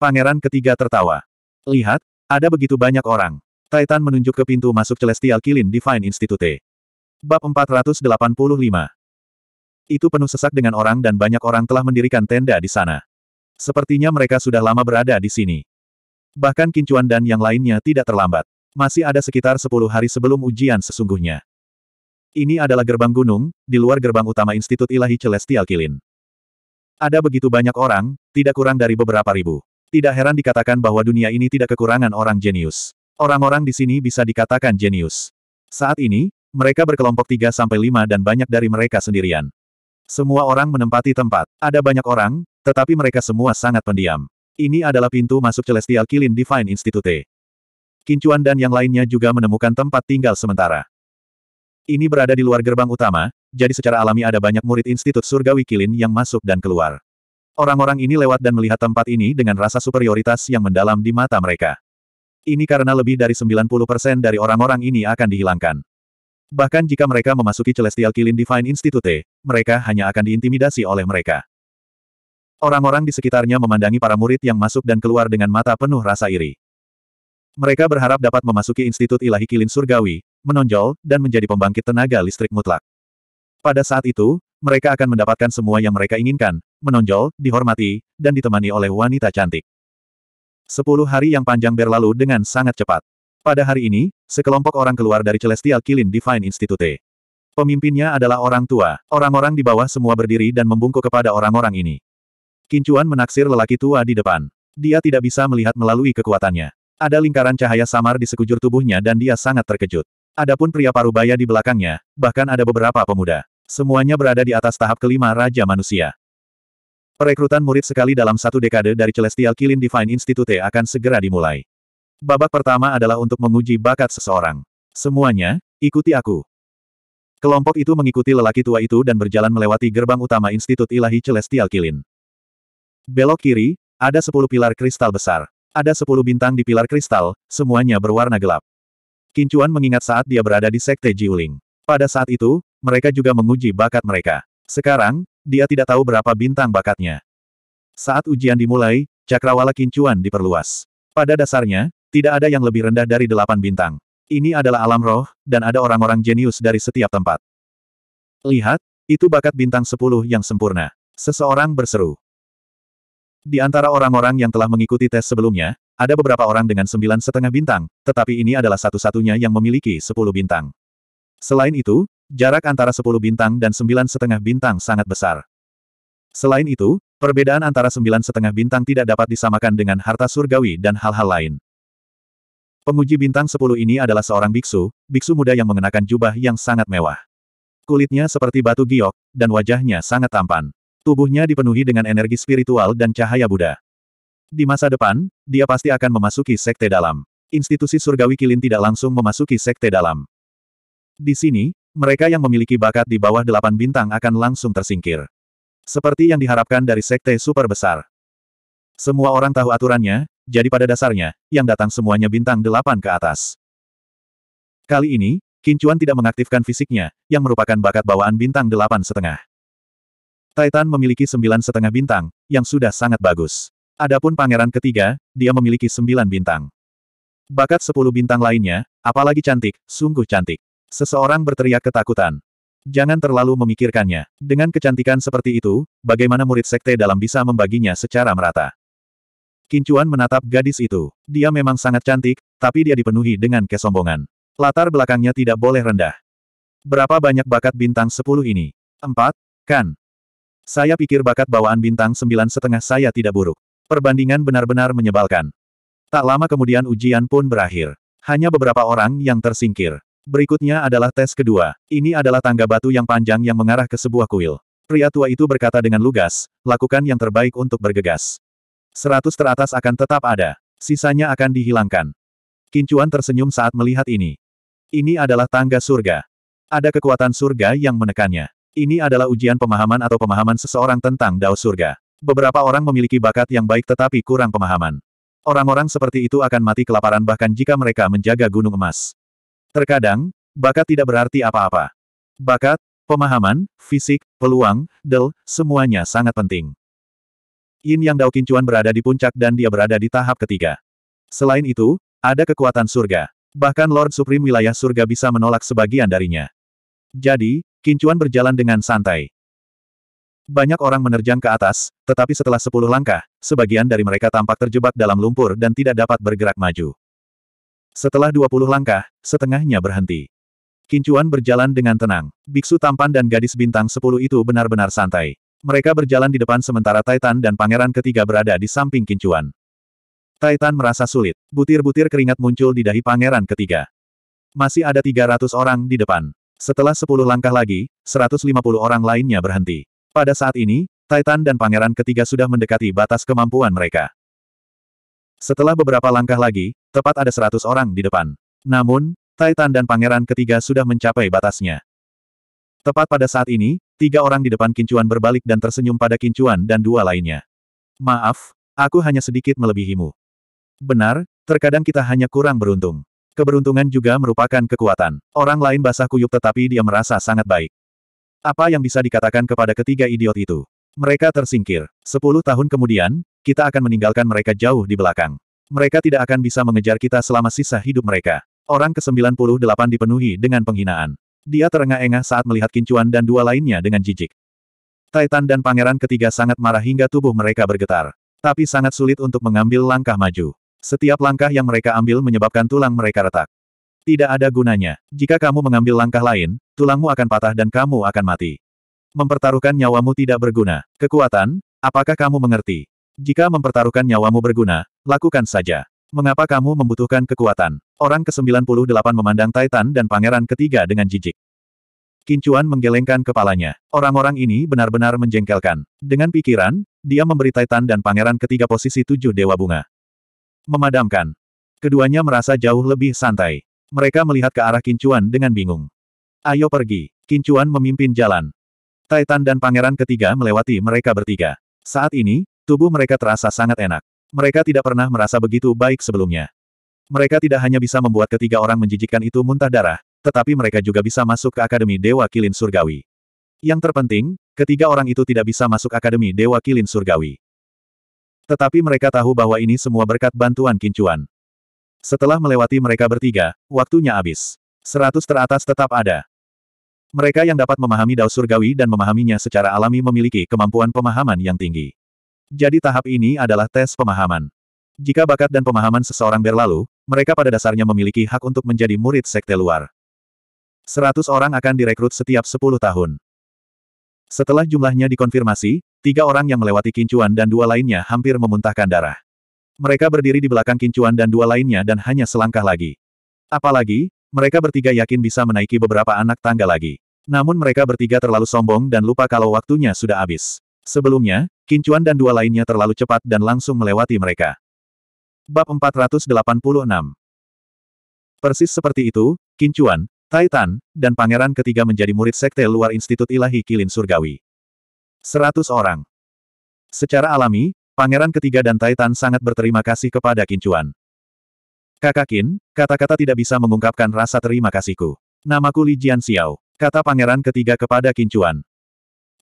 Pangeran ketiga tertawa. Lihat, ada begitu banyak orang. Titan menunjuk ke pintu masuk Celestial Kilin Divine Institute. Bab 485 Itu penuh sesak dengan orang dan banyak orang telah mendirikan tenda di sana. Sepertinya mereka sudah lama berada di sini. Bahkan Kincuan dan yang lainnya tidak terlambat. Masih ada sekitar 10 hari sebelum ujian sesungguhnya. Ini adalah gerbang gunung, di luar gerbang utama Institut Ilahi Celestial Kilin. Ada begitu banyak orang, tidak kurang dari beberapa ribu. Tidak heran dikatakan bahwa dunia ini tidak kekurangan orang jenius. Orang-orang di sini bisa dikatakan jenius. Saat ini, mereka berkelompok 3-5 dan banyak dari mereka sendirian. Semua orang menempati tempat. Ada banyak orang, tetapi mereka semua sangat pendiam. Ini adalah pintu masuk Celestial Kilin Divine Institute. Kincuan dan yang lainnya juga menemukan tempat tinggal sementara. Ini berada di luar gerbang utama, jadi secara alami ada banyak murid Institut Surgawi Kilin yang masuk dan keluar. Orang-orang ini lewat dan melihat tempat ini dengan rasa superioritas yang mendalam di mata mereka. Ini karena lebih dari 90% dari orang-orang ini akan dihilangkan. Bahkan jika mereka memasuki Celestial Kilin Divine Institute, mereka hanya akan diintimidasi oleh mereka. Orang-orang di sekitarnya memandangi para murid yang masuk dan keluar dengan mata penuh rasa iri. Mereka berharap dapat memasuki Institut Ilahi Kilin Surgawi, menonjol, dan menjadi pembangkit tenaga listrik mutlak. Pada saat itu, mereka akan mendapatkan semua yang mereka inginkan, menonjol, dihormati, dan ditemani oleh wanita cantik. Sepuluh hari yang panjang berlalu dengan sangat cepat. Pada hari ini, sekelompok orang keluar dari Celestial Kilin Divine Institute. Pemimpinnya adalah orang tua. Orang-orang di bawah semua berdiri dan membungkuk kepada orang-orang ini. Kincuan menaksir lelaki tua di depan. Dia tidak bisa melihat melalui kekuatannya. Ada lingkaran cahaya samar di sekujur tubuhnya dan dia sangat terkejut. Adapun pria parubaya di belakangnya, bahkan ada beberapa pemuda. Semuanya berada di atas tahap kelima Raja Manusia. Perekrutan murid sekali dalam satu dekade dari Celestial Kilin Divine Institute akan segera dimulai. Babak pertama adalah untuk menguji bakat seseorang. Semuanya, ikuti aku. Kelompok itu mengikuti lelaki tua itu dan berjalan melewati gerbang utama Institut Ilahi Celestial Kilin. Belok kiri, ada sepuluh pilar kristal besar. Ada sepuluh bintang di pilar kristal, semuanya berwarna gelap. Kincuan mengingat saat dia berada di Sekte Jiuling. Pada saat itu, mereka juga menguji bakat mereka. Sekarang, dia tidak tahu berapa bintang bakatnya. Saat ujian dimulai, cakrawala Kincuan diperluas. Pada dasarnya, tidak ada yang lebih rendah dari delapan bintang. Ini adalah alam roh, dan ada orang-orang jenius dari setiap tempat. Lihat, itu bakat bintang sepuluh yang sempurna. Seseorang berseru. Di antara orang-orang yang telah mengikuti tes sebelumnya, ada beberapa orang dengan sembilan setengah bintang, tetapi ini adalah satu-satunya yang memiliki sepuluh bintang. Selain itu, jarak antara sepuluh bintang dan sembilan setengah bintang sangat besar. Selain itu, perbedaan antara sembilan setengah bintang tidak dapat disamakan dengan harta surgawi dan hal-hal lain. Penguji bintang 10 ini adalah seorang biksu, biksu muda yang mengenakan jubah yang sangat mewah. Kulitnya seperti batu giok, dan wajahnya sangat tampan. Tubuhnya dipenuhi dengan energi spiritual dan cahaya Buddha. Di masa depan, dia pasti akan memasuki sekte dalam. Institusi surgawi kilin tidak langsung memasuki sekte dalam. Di sini, mereka yang memiliki bakat di bawah delapan bintang akan langsung tersingkir. Seperti yang diharapkan dari sekte super besar. Semua orang tahu aturannya, jadi pada dasarnya, yang datang semuanya bintang delapan ke atas. Kali ini, Kincuan tidak mengaktifkan fisiknya, yang merupakan bakat bawaan bintang delapan setengah. Titan memiliki sembilan setengah bintang, yang sudah sangat bagus. Adapun pangeran ketiga, dia memiliki sembilan bintang. Bakat sepuluh bintang lainnya, apalagi cantik, sungguh cantik. Seseorang berteriak ketakutan. Jangan terlalu memikirkannya. Dengan kecantikan seperti itu, bagaimana murid sekte dalam bisa membaginya secara merata? Kincuan menatap gadis itu. Dia memang sangat cantik, tapi dia dipenuhi dengan kesombongan. Latar belakangnya tidak boleh rendah. Berapa banyak bakat bintang sepuluh ini? Empat, kan? Saya pikir bakat bawaan bintang sembilan setengah saya tidak buruk. Perbandingan benar-benar menyebalkan. Tak lama kemudian ujian pun berakhir. Hanya beberapa orang yang tersingkir. Berikutnya adalah tes kedua. Ini adalah tangga batu yang panjang yang mengarah ke sebuah kuil. Pria tua itu berkata dengan lugas, lakukan yang terbaik untuk bergegas. Seratus teratas akan tetap ada. Sisanya akan dihilangkan. Kincuan tersenyum saat melihat ini. Ini adalah tangga surga. Ada kekuatan surga yang menekannya. Ini adalah ujian pemahaman atau pemahaman seseorang tentang dao surga. Beberapa orang memiliki bakat yang baik tetapi kurang pemahaman. Orang-orang seperti itu akan mati kelaparan bahkan jika mereka menjaga gunung emas. Terkadang, bakat tidak berarti apa-apa. Bakat, pemahaman, fisik, peluang, del, semuanya sangat penting. Yin Yang Dao Kincuan berada di puncak dan dia berada di tahap ketiga. Selain itu, ada kekuatan surga. Bahkan Lord Supreme wilayah surga bisa menolak sebagian darinya. Jadi, Kincuan berjalan dengan santai. Banyak orang menerjang ke atas, tetapi setelah sepuluh langkah, sebagian dari mereka tampak terjebak dalam lumpur dan tidak dapat bergerak maju. Setelah dua puluh langkah, setengahnya berhenti. Kincuan berjalan dengan tenang. Biksu tampan dan gadis bintang sepuluh itu benar-benar santai. Mereka berjalan di depan sementara Titan dan pangeran ketiga berada di samping Kincuan. Titan merasa sulit. Butir-butir keringat muncul di dahi pangeran ketiga. Masih ada 300 orang di depan. Setelah 10 langkah lagi, 150 orang lainnya berhenti. Pada saat ini, Titan dan pangeran ketiga sudah mendekati batas kemampuan mereka. Setelah beberapa langkah lagi, tepat ada 100 orang di depan. Namun, Titan dan pangeran ketiga sudah mencapai batasnya. Tepat pada saat ini, Tiga orang di depan Kincuan berbalik dan tersenyum pada Kincuan dan dua lainnya. Maaf, aku hanya sedikit melebihimu. Benar, terkadang kita hanya kurang beruntung. Keberuntungan juga merupakan kekuatan. Orang lain basah kuyup tetapi dia merasa sangat baik. Apa yang bisa dikatakan kepada ketiga idiot itu? Mereka tersingkir. Sepuluh tahun kemudian, kita akan meninggalkan mereka jauh di belakang. Mereka tidak akan bisa mengejar kita selama sisa hidup mereka. Orang ke-98 dipenuhi dengan penghinaan. Dia terengah-engah saat melihat Kincuan dan dua lainnya dengan jijik. Titan dan pangeran ketiga sangat marah hingga tubuh mereka bergetar. Tapi sangat sulit untuk mengambil langkah maju. Setiap langkah yang mereka ambil menyebabkan tulang mereka retak. Tidak ada gunanya. Jika kamu mengambil langkah lain, tulangmu akan patah dan kamu akan mati. Mempertaruhkan nyawamu tidak berguna. Kekuatan, apakah kamu mengerti? Jika mempertaruhkan nyawamu berguna, lakukan saja. Mengapa kamu membutuhkan kekuatan? Orang ke-98 memandang Titan dan pangeran ketiga dengan jijik. Kincuan menggelengkan kepalanya. Orang-orang ini benar-benar menjengkelkan. Dengan pikiran, dia memberi Titan dan pangeran ketiga posisi tujuh dewa bunga. Memadamkan. Keduanya merasa jauh lebih santai. Mereka melihat ke arah Kincuan dengan bingung. Ayo pergi. Kincuan memimpin jalan. Titan dan pangeran ketiga melewati mereka bertiga. Saat ini, tubuh mereka terasa sangat enak. Mereka tidak pernah merasa begitu baik sebelumnya. Mereka tidak hanya bisa membuat ketiga orang menjijikkan itu muntah darah, tetapi mereka juga bisa masuk ke Akademi Dewa Kilin Surgawi. Yang terpenting, ketiga orang itu tidak bisa masuk Akademi Dewa Kilin Surgawi. Tetapi mereka tahu bahwa ini semua berkat bantuan kincuan. Setelah melewati mereka bertiga, waktunya habis. Seratus teratas tetap ada. Mereka yang dapat memahami Dao Surgawi dan memahaminya secara alami memiliki kemampuan pemahaman yang tinggi. Jadi tahap ini adalah tes pemahaman. Jika bakat dan pemahaman seseorang berlalu, mereka pada dasarnya memiliki hak untuk menjadi murid sekte luar. 100 orang akan direkrut setiap 10 tahun. Setelah jumlahnya dikonfirmasi, tiga orang yang melewati kincuan dan dua lainnya hampir memuntahkan darah. Mereka berdiri di belakang kincuan dan dua lainnya dan hanya selangkah lagi. Apalagi, mereka bertiga yakin bisa menaiki beberapa anak tangga lagi. Namun mereka bertiga terlalu sombong dan lupa kalau waktunya sudah habis. Sebelumnya, Kincuan dan dua lainnya terlalu cepat dan langsung melewati mereka. Bab 486 Persis seperti itu, Kincuan, Titan, dan pangeran ketiga menjadi murid sekte luar Institut Ilahi Kilin Surgawi. Seratus orang. Secara alami, pangeran ketiga dan Titan sangat berterima kasih kepada Kincuan. Kakak Kin, kata-kata tidak bisa mengungkapkan rasa terima kasihku. Namaku Li Jian Xiao, kata pangeran ketiga kepada Kincuan.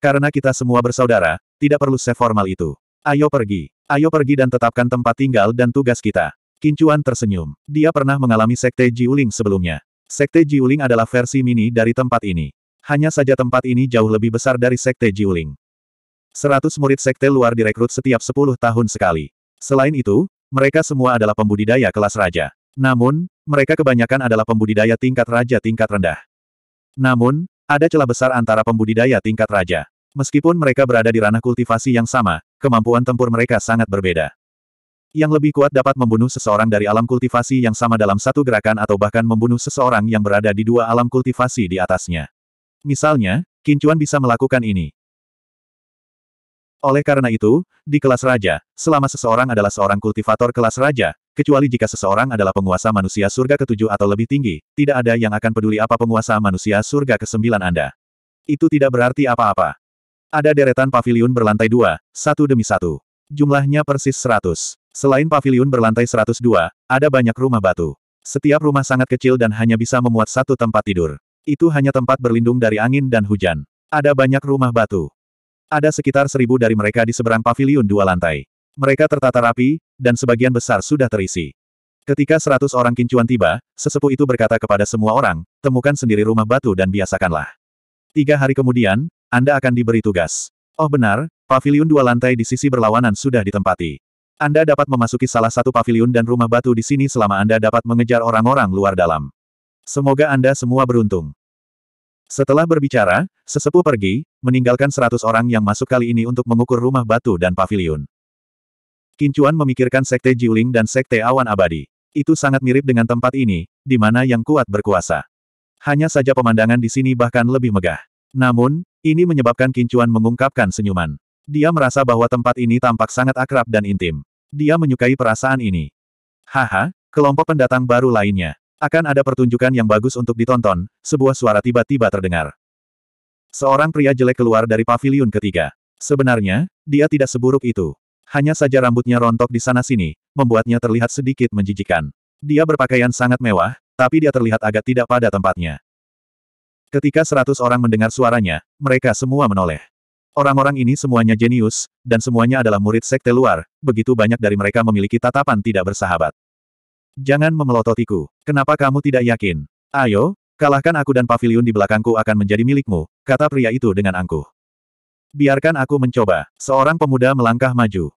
Karena kita semua bersaudara, tidak perlu seformal itu. Ayo pergi. Ayo pergi dan tetapkan tempat tinggal dan tugas kita. Kincuan tersenyum. Dia pernah mengalami Sekte Jiuling sebelumnya. Sekte Jiuling adalah versi mini dari tempat ini. Hanya saja tempat ini jauh lebih besar dari Sekte Jiuling. Seratus murid Sekte luar direkrut setiap sepuluh tahun sekali. Selain itu, mereka semua adalah pembudidaya kelas raja. Namun, mereka kebanyakan adalah pembudidaya tingkat raja tingkat rendah. Namun, ada celah besar antara pembudidaya tingkat raja. Meskipun mereka berada di ranah kultivasi yang sama, kemampuan tempur mereka sangat berbeda. Yang lebih kuat dapat membunuh seseorang dari alam kultivasi yang sama dalam satu gerakan atau bahkan membunuh seseorang yang berada di dua alam kultivasi di atasnya. Misalnya, Kincuan bisa melakukan ini. Oleh karena itu, di kelas raja, selama seseorang adalah seorang kultivator kelas raja, kecuali jika seseorang adalah penguasa manusia surga ketujuh atau lebih tinggi, tidak ada yang akan peduli apa penguasa manusia surga kesembilan Anda. Itu tidak berarti apa-apa. Ada deretan pavilion berlantai dua, satu demi satu. Jumlahnya persis seratus. Selain pavilion berlantai seratus dua, ada banyak rumah batu. Setiap rumah sangat kecil dan hanya bisa memuat satu tempat tidur. Itu hanya tempat berlindung dari angin dan hujan. Ada banyak rumah batu. Ada sekitar seribu dari mereka di seberang pavilion dua lantai. Mereka tertata rapi, dan sebagian besar sudah terisi. Ketika seratus orang kincuan tiba, sesepuh itu berkata kepada semua orang, temukan sendiri rumah batu dan biasakanlah. Tiga hari kemudian, anda akan diberi tugas. Oh benar, pavilion dua lantai di sisi berlawanan sudah ditempati. Anda dapat memasuki salah satu pavilion dan rumah batu di sini selama Anda dapat mengejar orang-orang luar dalam. Semoga Anda semua beruntung. Setelah berbicara, sesepuh pergi, meninggalkan seratus orang yang masuk kali ini untuk mengukur rumah batu dan pavilion. Kincuan memikirkan Sekte Jiuling dan Sekte Awan Abadi. Itu sangat mirip dengan tempat ini, di mana yang kuat berkuasa. Hanya saja pemandangan di sini bahkan lebih megah. Namun, ini menyebabkan Kincuan mengungkapkan senyuman. Dia merasa bahwa tempat ini tampak sangat akrab dan intim. Dia menyukai perasaan ini. Haha, kelompok pendatang baru lainnya. Akan ada pertunjukan yang bagus untuk ditonton, sebuah suara tiba-tiba terdengar. Seorang pria jelek keluar dari pavilion ketiga. Sebenarnya, dia tidak seburuk itu. Hanya saja rambutnya rontok di sana-sini, membuatnya terlihat sedikit menjijikan. Dia berpakaian sangat mewah, tapi dia terlihat agak tidak pada tempatnya. Ketika seratus orang mendengar suaranya, mereka semua menoleh. Orang-orang ini semuanya jenius, dan semuanya adalah murid sekte luar, begitu banyak dari mereka memiliki tatapan tidak bersahabat. Jangan memelototiku. Kenapa kamu tidak yakin? Ayo, kalahkan aku dan pavilion di belakangku akan menjadi milikmu, kata pria itu dengan angkuh. Biarkan aku mencoba. Seorang pemuda melangkah maju.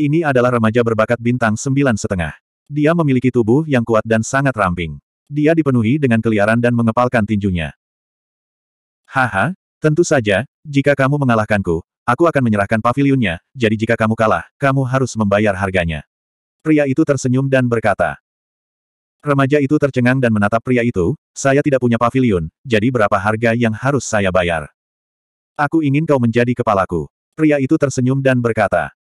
Ini adalah remaja berbakat bintang sembilan setengah. Dia memiliki tubuh yang kuat dan sangat ramping. Dia dipenuhi dengan keliaran dan mengepalkan tinjunya. Haha, tentu saja, jika kamu mengalahkanku, aku akan menyerahkan pavilionnya, jadi jika kamu kalah, kamu harus membayar harganya. Pria itu tersenyum dan berkata. Remaja itu tercengang dan menatap pria itu, saya tidak punya pavilion, jadi berapa harga yang harus saya bayar? Aku ingin kau menjadi kepalaku. Pria itu tersenyum dan berkata.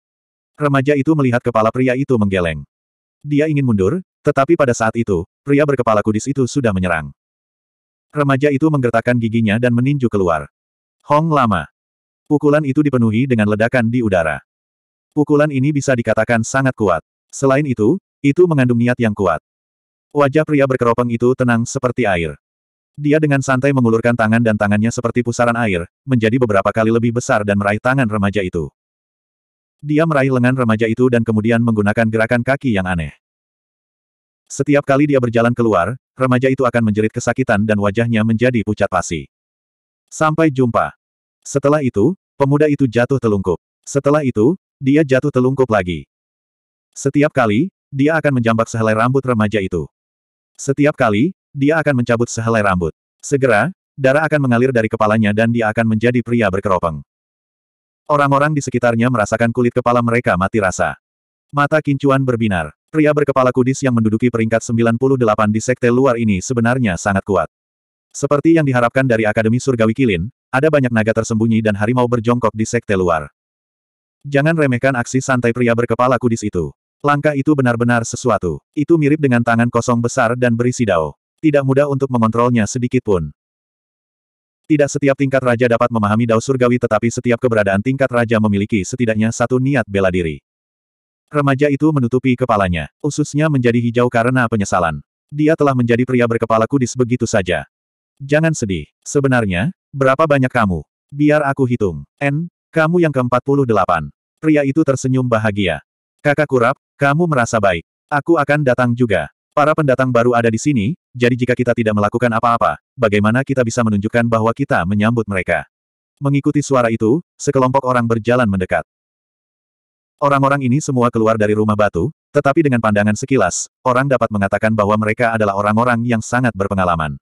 Remaja itu melihat kepala pria itu menggeleng. Dia ingin mundur, tetapi pada saat itu, pria berkepala kudis itu sudah menyerang. Remaja itu menggertakkan giginya dan meninju keluar. Hong lama. Pukulan itu dipenuhi dengan ledakan di udara. Pukulan ini bisa dikatakan sangat kuat. Selain itu, itu mengandung niat yang kuat. Wajah pria berkeropeng itu tenang seperti air. Dia dengan santai mengulurkan tangan dan tangannya seperti pusaran air, menjadi beberapa kali lebih besar dan meraih tangan remaja itu. Dia meraih lengan remaja itu dan kemudian menggunakan gerakan kaki yang aneh. Setiap kali dia berjalan keluar, remaja itu akan menjerit kesakitan dan wajahnya menjadi pucat pasi. Sampai jumpa. Setelah itu, pemuda itu jatuh telungkup. Setelah itu, dia jatuh telungkup lagi. Setiap kali, dia akan menjambak sehelai rambut remaja itu. Setiap kali, dia akan mencabut sehelai rambut. Segera, darah akan mengalir dari kepalanya dan dia akan menjadi pria berkeropeng. Orang-orang di sekitarnya merasakan kulit kepala mereka mati rasa. Mata kincuan berbinar. Pria berkepala kudis yang menduduki peringkat 98 di sekte luar ini sebenarnya sangat kuat. Seperti yang diharapkan dari Akademi Surgawi Kilin, ada banyak naga tersembunyi dan harimau berjongkok di sekte luar. Jangan remehkan aksi santai pria berkepala kudis itu. Langkah itu benar-benar sesuatu. Itu mirip dengan tangan kosong besar dan berisi dao. Tidak mudah untuk mengontrolnya sedikit pun. Tidak setiap tingkat raja dapat memahami dao surgawi tetapi setiap keberadaan tingkat raja memiliki setidaknya satu niat bela diri. Remaja itu menutupi kepalanya. Ususnya menjadi hijau karena penyesalan. Dia telah menjadi pria berkepala kudis begitu saja. Jangan sedih. Sebenarnya, berapa banyak kamu? Biar aku hitung. N, kamu yang ke-48. Pria itu tersenyum bahagia. Kakak kurap, kamu merasa baik. Aku akan datang juga. Para pendatang baru ada di sini, jadi jika kita tidak melakukan apa-apa, bagaimana kita bisa menunjukkan bahwa kita menyambut mereka? Mengikuti suara itu, sekelompok orang berjalan mendekat. Orang-orang ini semua keluar dari rumah batu, tetapi dengan pandangan sekilas, orang dapat mengatakan bahwa mereka adalah orang-orang yang sangat berpengalaman.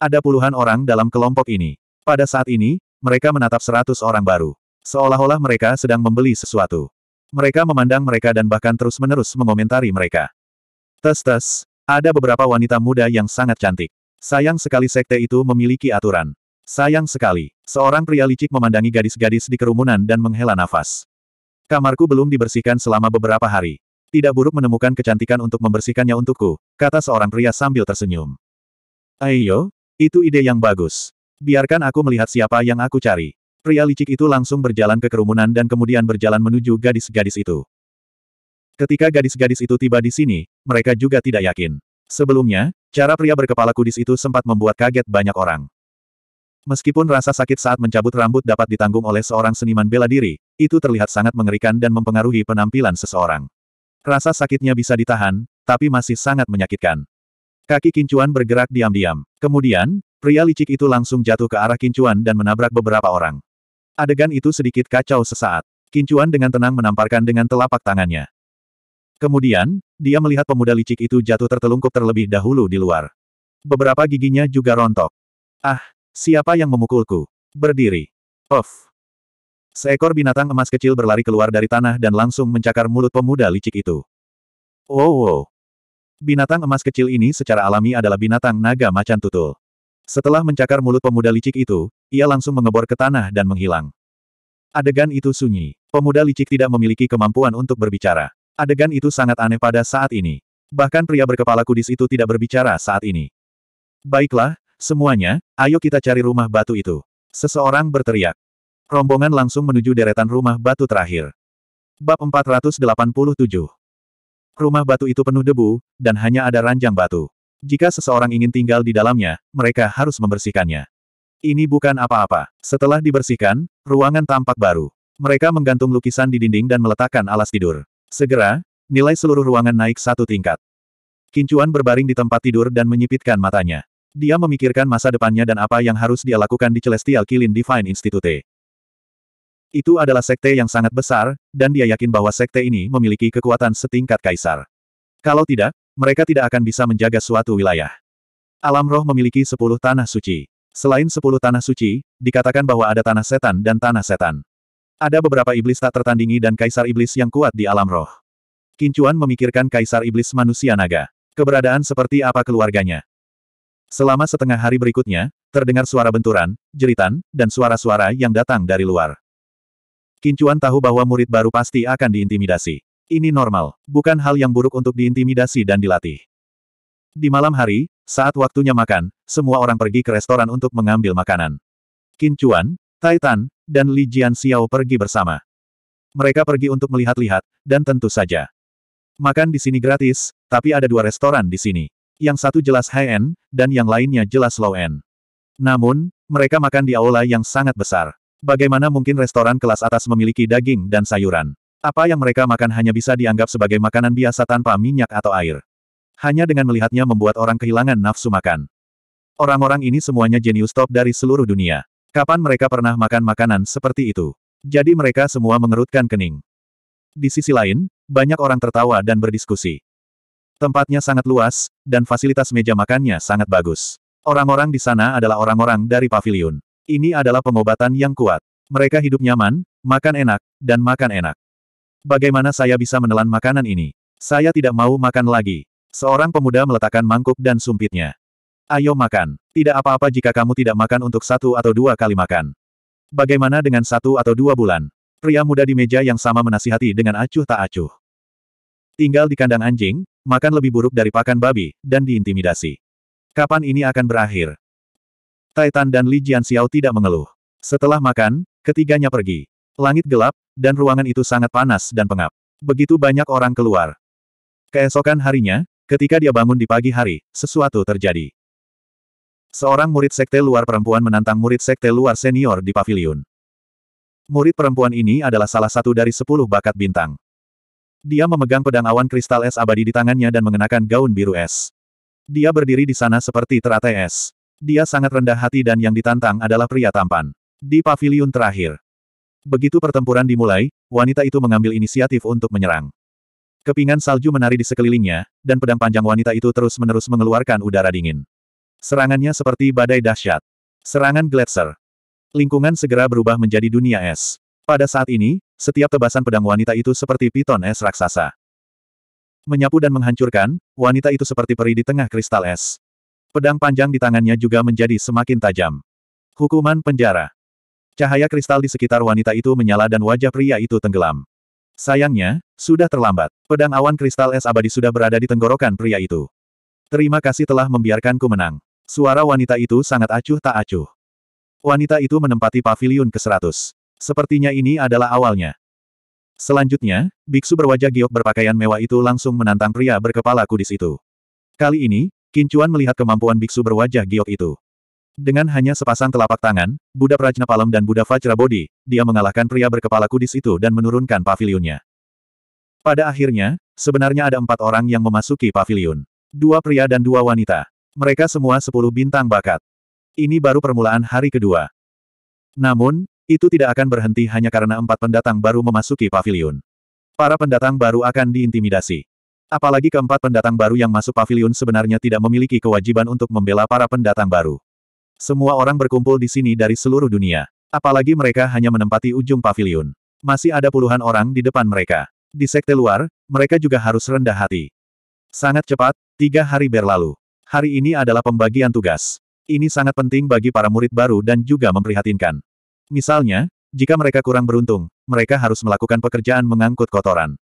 Ada puluhan orang dalam kelompok ini. Pada saat ini, mereka menatap seratus orang baru. Seolah-olah mereka sedang membeli sesuatu. Mereka memandang mereka dan bahkan terus-menerus mengomentari mereka. Tes-tes, ada beberapa wanita muda yang sangat cantik. Sayang sekali sekte itu memiliki aturan. Sayang sekali, seorang pria licik memandangi gadis-gadis di kerumunan dan menghela nafas. Kamarku belum dibersihkan selama beberapa hari. Tidak buruk menemukan kecantikan untuk membersihkannya untukku, kata seorang pria sambil tersenyum. Ayo, itu ide yang bagus. Biarkan aku melihat siapa yang aku cari. Pria licik itu langsung berjalan ke kerumunan dan kemudian berjalan menuju gadis-gadis itu. Ketika gadis-gadis itu tiba di sini, mereka juga tidak yakin. Sebelumnya, cara pria berkepala kudis itu sempat membuat kaget banyak orang. Meskipun rasa sakit saat mencabut rambut dapat ditanggung oleh seorang seniman bela diri, itu terlihat sangat mengerikan dan mempengaruhi penampilan seseorang. Rasa sakitnya bisa ditahan, tapi masih sangat menyakitkan. Kaki Kincuan bergerak diam-diam. Kemudian, pria licik itu langsung jatuh ke arah Kincuan dan menabrak beberapa orang. Adegan itu sedikit kacau sesaat. Kincuan dengan tenang menamparkan dengan telapak tangannya. Kemudian, dia melihat pemuda licik itu jatuh tertelungkup terlebih dahulu di luar. Beberapa giginya juga rontok. Ah, siapa yang memukulku? Berdiri. Of. Seekor binatang emas kecil berlari keluar dari tanah dan langsung mencakar mulut pemuda licik itu. Wow, oh, wow. Binatang emas kecil ini secara alami adalah binatang naga macan tutul. Setelah mencakar mulut pemuda licik itu, ia langsung mengebor ke tanah dan menghilang. Adegan itu sunyi. Pemuda licik tidak memiliki kemampuan untuk berbicara. Adegan itu sangat aneh pada saat ini. Bahkan pria berkepala kudis itu tidak berbicara saat ini. Baiklah, semuanya, ayo kita cari rumah batu itu. Seseorang berteriak. Rombongan langsung menuju deretan rumah batu terakhir. Bab 487 Rumah batu itu penuh debu, dan hanya ada ranjang batu. Jika seseorang ingin tinggal di dalamnya, mereka harus membersihkannya. Ini bukan apa-apa. Setelah dibersihkan, ruangan tampak baru. Mereka menggantung lukisan di dinding dan meletakkan alas tidur. Segera, nilai seluruh ruangan naik satu tingkat. Kincuan berbaring di tempat tidur dan menyipitkan matanya. Dia memikirkan masa depannya dan apa yang harus dia lakukan di Celestial Kilin Divine Institute. Itu adalah sekte yang sangat besar, dan dia yakin bahwa sekte ini memiliki kekuatan setingkat kaisar. Kalau tidak, mereka tidak akan bisa menjaga suatu wilayah. Alam roh memiliki sepuluh tanah suci. Selain sepuluh tanah suci, dikatakan bahwa ada tanah setan dan tanah setan. Ada beberapa iblis tak tertandingi dan kaisar iblis yang kuat di alam roh. Kincuan memikirkan kaisar iblis manusia naga. Keberadaan seperti apa keluarganya? Selama setengah hari berikutnya, terdengar suara benturan, jeritan, dan suara-suara yang datang dari luar. Kincuan tahu bahwa murid baru pasti akan diintimidasi. Ini normal, bukan hal yang buruk untuk diintimidasi dan dilatih. Di malam hari, saat waktunya makan, semua orang pergi ke restoran untuk mengambil makanan. Kincuan, Taitan, dan Li Jian Xiao pergi bersama. Mereka pergi untuk melihat-lihat, dan tentu saja. Makan di sini gratis, tapi ada dua restoran di sini. Yang satu jelas high-end, dan yang lainnya jelas low-end. Namun, mereka makan di aula yang sangat besar. Bagaimana mungkin restoran kelas atas memiliki daging dan sayuran? Apa yang mereka makan hanya bisa dianggap sebagai makanan biasa tanpa minyak atau air. Hanya dengan melihatnya membuat orang kehilangan nafsu makan. Orang-orang ini semuanya jenius top dari seluruh dunia. Kapan mereka pernah makan makanan seperti itu? Jadi mereka semua mengerutkan kening. Di sisi lain, banyak orang tertawa dan berdiskusi. Tempatnya sangat luas, dan fasilitas meja makannya sangat bagus. Orang-orang di sana adalah orang-orang dari pavilion. Ini adalah pengobatan yang kuat. Mereka hidup nyaman, makan enak, dan makan enak. Bagaimana saya bisa menelan makanan ini? Saya tidak mau makan lagi. Seorang pemuda meletakkan mangkuk dan sumpitnya. Ayo makan. Tidak apa-apa jika kamu tidak makan untuk satu atau dua kali makan. Bagaimana dengan satu atau dua bulan? Pria muda di meja yang sama menasihati dengan acuh tak acuh. Tinggal di kandang anjing, makan lebih buruk dari pakan babi, dan diintimidasi. Kapan ini akan berakhir? Taitan dan Li Jianxiao tidak mengeluh. Setelah makan, ketiganya pergi. Langit gelap, dan ruangan itu sangat panas dan pengap. Begitu banyak orang keluar. Keesokan harinya, ketika dia bangun di pagi hari, sesuatu terjadi. Seorang murid sekte luar perempuan menantang murid sekte luar senior di pavilion. Murid perempuan ini adalah salah satu dari sepuluh bakat bintang. Dia memegang pedang awan kristal es abadi di tangannya dan mengenakan gaun biru es. Dia berdiri di sana seperti teratai es. Dia sangat rendah hati dan yang ditantang adalah pria tampan. Di pavilion terakhir. Begitu pertempuran dimulai, wanita itu mengambil inisiatif untuk menyerang. Kepingan salju menari di sekelilingnya, dan pedang panjang wanita itu terus-menerus mengeluarkan udara dingin. Serangannya seperti badai dahsyat. Serangan Gletser. Lingkungan segera berubah menjadi dunia es. Pada saat ini, setiap tebasan pedang wanita itu seperti piton es raksasa. Menyapu dan menghancurkan, wanita itu seperti peri di tengah kristal es. Pedang panjang di tangannya juga menjadi semakin tajam. Hukuman penjara. Cahaya kristal di sekitar wanita itu menyala dan wajah pria itu tenggelam. Sayangnya, sudah terlambat. Pedang awan kristal es abadi sudah berada di tenggorokan pria itu. Terima kasih telah membiarkanku menang. Suara wanita itu sangat acuh tak acuh. Wanita itu menempati pavilion ke-100. Sepertinya ini adalah awalnya. Selanjutnya, biksu berwajah giok berpakaian mewah itu langsung menantang pria berkepala kudis itu. Kali ini, Kincuan melihat kemampuan biksu berwajah giok itu. Dengan hanya sepasang telapak tangan, Buddha Prajnapalam dan Buddha Vajrabodi, dia mengalahkan pria berkepala kudis itu dan menurunkan pavilionnya. Pada akhirnya, sebenarnya ada empat orang yang memasuki pavilion. Dua pria dan dua wanita. Mereka semua sepuluh bintang bakat. Ini baru permulaan hari kedua. Namun, itu tidak akan berhenti hanya karena empat pendatang baru memasuki pavilion. Para pendatang baru akan diintimidasi. Apalagi keempat pendatang baru yang masuk pavilion sebenarnya tidak memiliki kewajiban untuk membela para pendatang baru. Semua orang berkumpul di sini dari seluruh dunia. Apalagi mereka hanya menempati ujung pavilion. Masih ada puluhan orang di depan mereka. Di sekte luar, mereka juga harus rendah hati. Sangat cepat, tiga hari berlalu. Hari ini adalah pembagian tugas. Ini sangat penting bagi para murid baru dan juga memprihatinkan. Misalnya, jika mereka kurang beruntung, mereka harus melakukan pekerjaan mengangkut kotoran.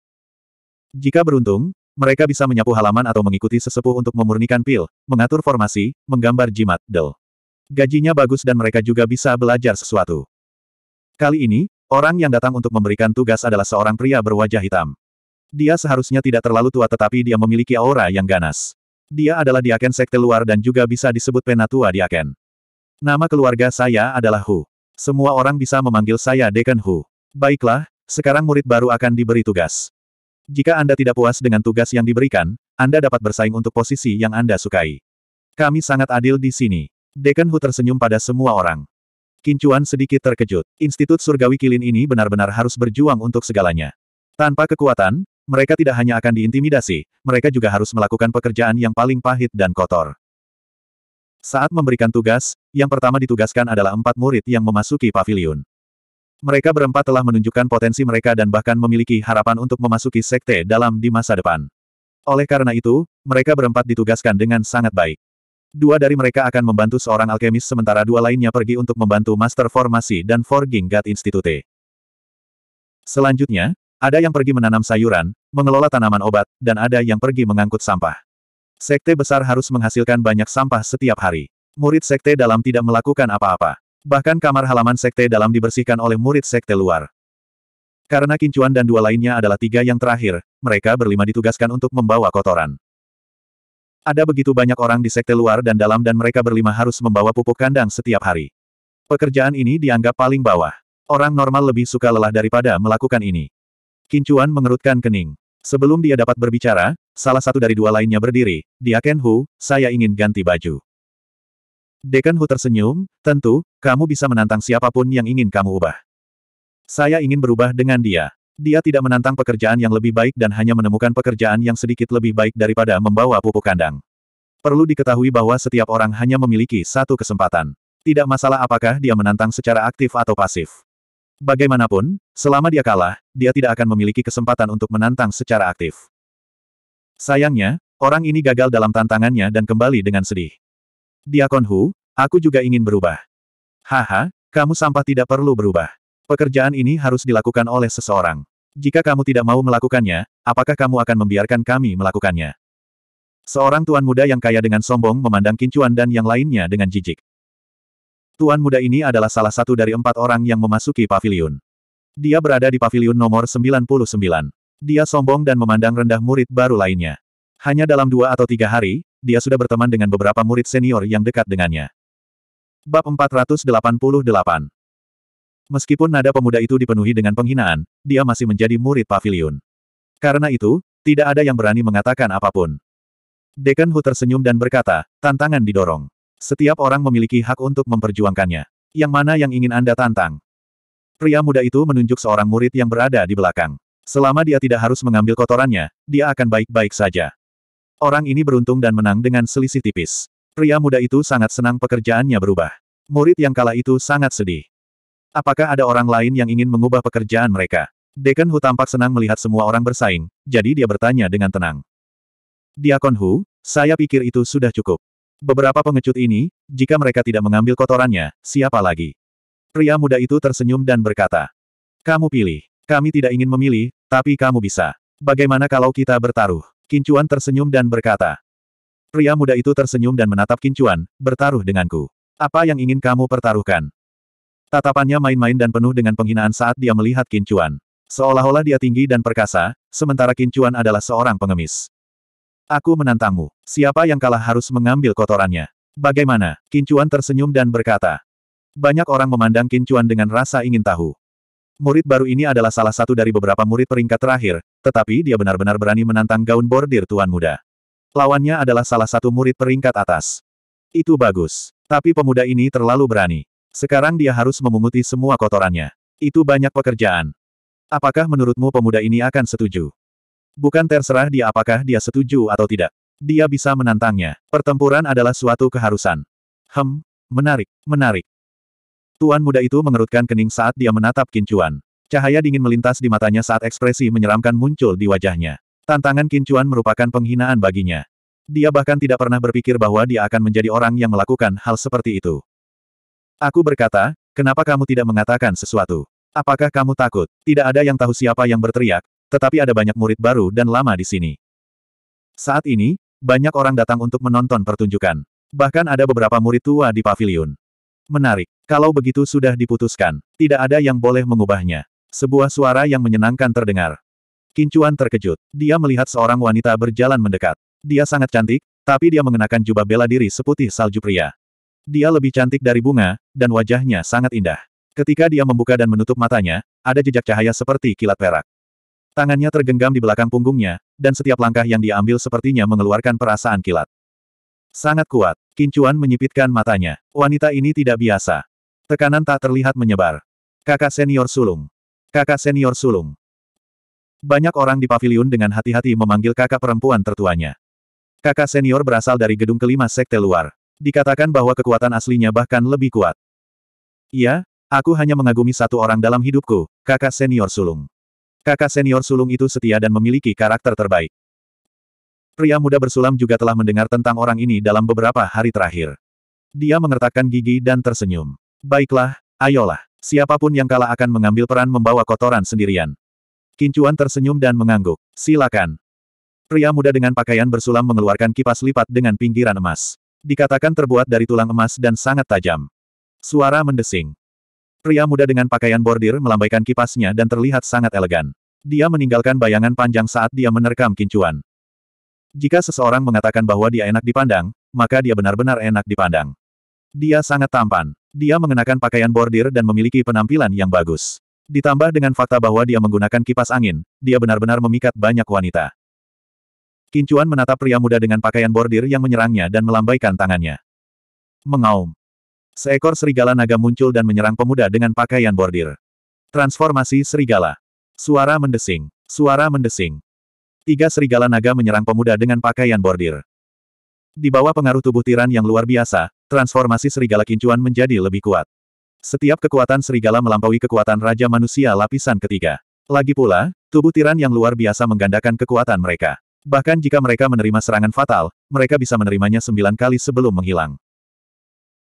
Jika beruntung, mereka bisa menyapu halaman atau mengikuti sesepuh untuk memurnikan pil, mengatur formasi, menggambar jimat, del. Gajinya bagus dan mereka juga bisa belajar sesuatu. Kali ini, orang yang datang untuk memberikan tugas adalah seorang pria berwajah hitam. Dia seharusnya tidak terlalu tua tetapi dia memiliki aura yang ganas. Dia adalah diaken sekte luar dan juga bisa disebut penatua diaken. Nama keluarga saya adalah Hu. Semua orang bisa memanggil saya Deken Hu. Baiklah, sekarang murid baru akan diberi tugas. Jika Anda tidak puas dengan tugas yang diberikan, Anda dapat bersaing untuk posisi yang Anda sukai. Kami sangat adil di sini. Dekan Hu tersenyum pada semua orang. Kincuan sedikit terkejut. Institut Surgawi Kilin ini benar-benar harus berjuang untuk segalanya. Tanpa kekuatan, mereka tidak hanya akan diintimidasi, mereka juga harus melakukan pekerjaan yang paling pahit dan kotor. Saat memberikan tugas, yang pertama ditugaskan adalah empat murid yang memasuki pavilion. Mereka berempat telah menunjukkan potensi mereka dan bahkan memiliki harapan untuk memasuki sekte dalam di masa depan. Oleh karena itu, mereka berempat ditugaskan dengan sangat baik. Dua dari mereka akan membantu seorang alkemis sementara dua lainnya pergi untuk membantu Master Formasi dan Forging God Institute. Selanjutnya, ada yang pergi menanam sayuran, mengelola tanaman obat, dan ada yang pergi mengangkut sampah. Sekte besar harus menghasilkan banyak sampah setiap hari. Murid sekte dalam tidak melakukan apa-apa. Bahkan kamar halaman sekte dalam dibersihkan oleh murid sekte luar. Karena Kincuan dan dua lainnya adalah tiga yang terakhir, mereka berlima ditugaskan untuk membawa kotoran. Ada begitu banyak orang di sekte luar dan dalam dan mereka berlima harus membawa pupuk kandang setiap hari. Pekerjaan ini dianggap paling bawah. Orang normal lebih suka lelah daripada melakukan ini. Kincuan mengerutkan kening. Sebelum dia dapat berbicara, salah satu dari dua lainnya berdiri, dia Ken saya ingin ganti baju. Dekan Hu tersenyum, tentu, kamu bisa menantang siapapun yang ingin kamu ubah. Saya ingin berubah dengan dia. Dia tidak menantang pekerjaan yang lebih baik dan hanya menemukan pekerjaan yang sedikit lebih baik daripada membawa pupuk kandang. Perlu diketahui bahwa setiap orang hanya memiliki satu kesempatan. Tidak masalah apakah dia menantang secara aktif atau pasif. Bagaimanapun, selama dia kalah, dia tidak akan memiliki kesempatan untuk menantang secara aktif. Sayangnya, orang ini gagal dalam tantangannya dan kembali dengan sedih. Diakon Hu, aku juga ingin berubah. Haha, kamu sampah tidak perlu berubah. Pekerjaan ini harus dilakukan oleh seseorang. Jika kamu tidak mau melakukannya, apakah kamu akan membiarkan kami melakukannya? Seorang tuan muda yang kaya dengan sombong memandang Kincuan dan yang lainnya dengan jijik. Tuan muda ini adalah salah satu dari empat orang yang memasuki pavilion. Dia berada di pavilion nomor 99. Dia sombong dan memandang rendah murid baru lainnya. Hanya dalam dua atau tiga hari, dia sudah berteman dengan beberapa murid senior yang dekat dengannya. Bab 488 Meskipun nada pemuda itu dipenuhi dengan penghinaan, dia masih menjadi murid pavilion. Karena itu, tidak ada yang berani mengatakan apapun. Dekan Hu tersenyum dan berkata, tantangan didorong. Setiap orang memiliki hak untuk memperjuangkannya. Yang mana yang ingin Anda tantang? Pria muda itu menunjuk seorang murid yang berada di belakang. Selama dia tidak harus mengambil kotorannya, dia akan baik-baik saja. Orang ini beruntung dan menang dengan selisih tipis. Pria muda itu sangat senang pekerjaannya berubah. Murid yang kala itu sangat sedih. Apakah ada orang lain yang ingin mengubah pekerjaan mereka? Dekan Hu tampak senang melihat semua orang bersaing, jadi dia bertanya dengan tenang. Diakon Hu, saya pikir itu sudah cukup. Beberapa pengecut ini, jika mereka tidak mengambil kotorannya, siapa lagi? Pria muda itu tersenyum dan berkata, Kamu pilih. Kami tidak ingin memilih, tapi kamu bisa. Bagaimana kalau kita bertaruh? Kincuan tersenyum dan berkata. Pria muda itu tersenyum dan menatap Kincuan, bertaruh denganku. Apa yang ingin kamu pertaruhkan? Tatapannya main-main dan penuh dengan penghinaan saat dia melihat Kincuan. Seolah-olah dia tinggi dan perkasa, sementara Kincuan adalah seorang pengemis. Aku menantangmu. Siapa yang kalah harus mengambil kotorannya. Bagaimana? Kincuan tersenyum dan berkata. Banyak orang memandang Kincuan dengan rasa ingin tahu. Murid baru ini adalah salah satu dari beberapa murid peringkat terakhir, tetapi dia benar-benar berani menantang gaun bordir Tuan Muda. Lawannya adalah salah satu murid peringkat atas. Itu bagus. Tapi pemuda ini terlalu berani. Sekarang dia harus memunguti semua kotorannya. Itu banyak pekerjaan. Apakah menurutmu pemuda ini akan setuju? Bukan terserah dia apakah dia setuju atau tidak. Dia bisa menantangnya. Pertempuran adalah suatu keharusan. Hem, menarik, menarik. Tuan muda itu mengerutkan kening saat dia menatap Kincuan. Cahaya dingin melintas di matanya saat ekspresi menyeramkan muncul di wajahnya. Tantangan Kincuan merupakan penghinaan baginya. Dia bahkan tidak pernah berpikir bahwa dia akan menjadi orang yang melakukan hal seperti itu. Aku berkata, kenapa kamu tidak mengatakan sesuatu? Apakah kamu takut? Tidak ada yang tahu siapa yang berteriak, tetapi ada banyak murid baru dan lama di sini. Saat ini, banyak orang datang untuk menonton pertunjukan. Bahkan ada beberapa murid tua di pavilion. Menarik. Kalau begitu sudah diputuskan. Tidak ada yang boleh mengubahnya. Sebuah suara yang menyenangkan terdengar. Kincuan terkejut. Dia melihat seorang wanita berjalan mendekat. Dia sangat cantik, tapi dia mengenakan jubah bela diri seputih salju pria. Dia lebih cantik dari bunga, dan wajahnya sangat indah. Ketika dia membuka dan menutup matanya, ada jejak cahaya seperti kilat perak. Tangannya tergenggam di belakang punggungnya, dan setiap langkah yang diambil sepertinya mengeluarkan perasaan kilat. Sangat kuat. Kincuan menyipitkan matanya. Wanita ini tidak biasa. Tekanan tak terlihat menyebar. Kakak senior sulung. Kakak senior sulung. Banyak orang di pavilion dengan hati-hati memanggil kakak perempuan tertuanya. Kakak senior berasal dari gedung kelima sekte luar. Dikatakan bahwa kekuatan aslinya bahkan lebih kuat. Iya, aku hanya mengagumi satu orang dalam hidupku, kakak senior sulung. Kakak senior sulung itu setia dan memiliki karakter terbaik. Pria muda bersulam juga telah mendengar tentang orang ini dalam beberapa hari terakhir. Dia mengertakkan gigi dan tersenyum. Baiklah, ayolah. Siapapun yang kalah akan mengambil peran membawa kotoran sendirian. Kincuan tersenyum dan mengangguk. Silakan. Pria muda dengan pakaian bersulam mengeluarkan kipas lipat dengan pinggiran emas. Dikatakan terbuat dari tulang emas dan sangat tajam. Suara mendesing. Pria muda dengan pakaian bordir melambaikan kipasnya dan terlihat sangat elegan. Dia meninggalkan bayangan panjang saat dia menerkam kincuan. Jika seseorang mengatakan bahwa dia enak dipandang, maka dia benar-benar enak dipandang. Dia sangat tampan. Dia mengenakan pakaian bordir dan memiliki penampilan yang bagus. Ditambah dengan fakta bahwa dia menggunakan kipas angin, dia benar-benar memikat banyak wanita. Kincuan menatap pria muda dengan pakaian bordir yang menyerangnya dan melambaikan tangannya. Mengaum. Seekor serigala naga muncul dan menyerang pemuda dengan pakaian bordir. Transformasi serigala. Suara mendesing. Suara mendesing. Tiga serigala naga menyerang pemuda dengan pakaian bordir. Di bawah pengaruh tubuh tiran yang luar biasa, transformasi serigala kincuan menjadi lebih kuat. Setiap kekuatan serigala melampaui kekuatan Raja Manusia lapisan ketiga. Lagi pula, tubuh tiran yang luar biasa menggandakan kekuatan mereka. Bahkan jika mereka menerima serangan fatal, mereka bisa menerimanya sembilan kali sebelum menghilang.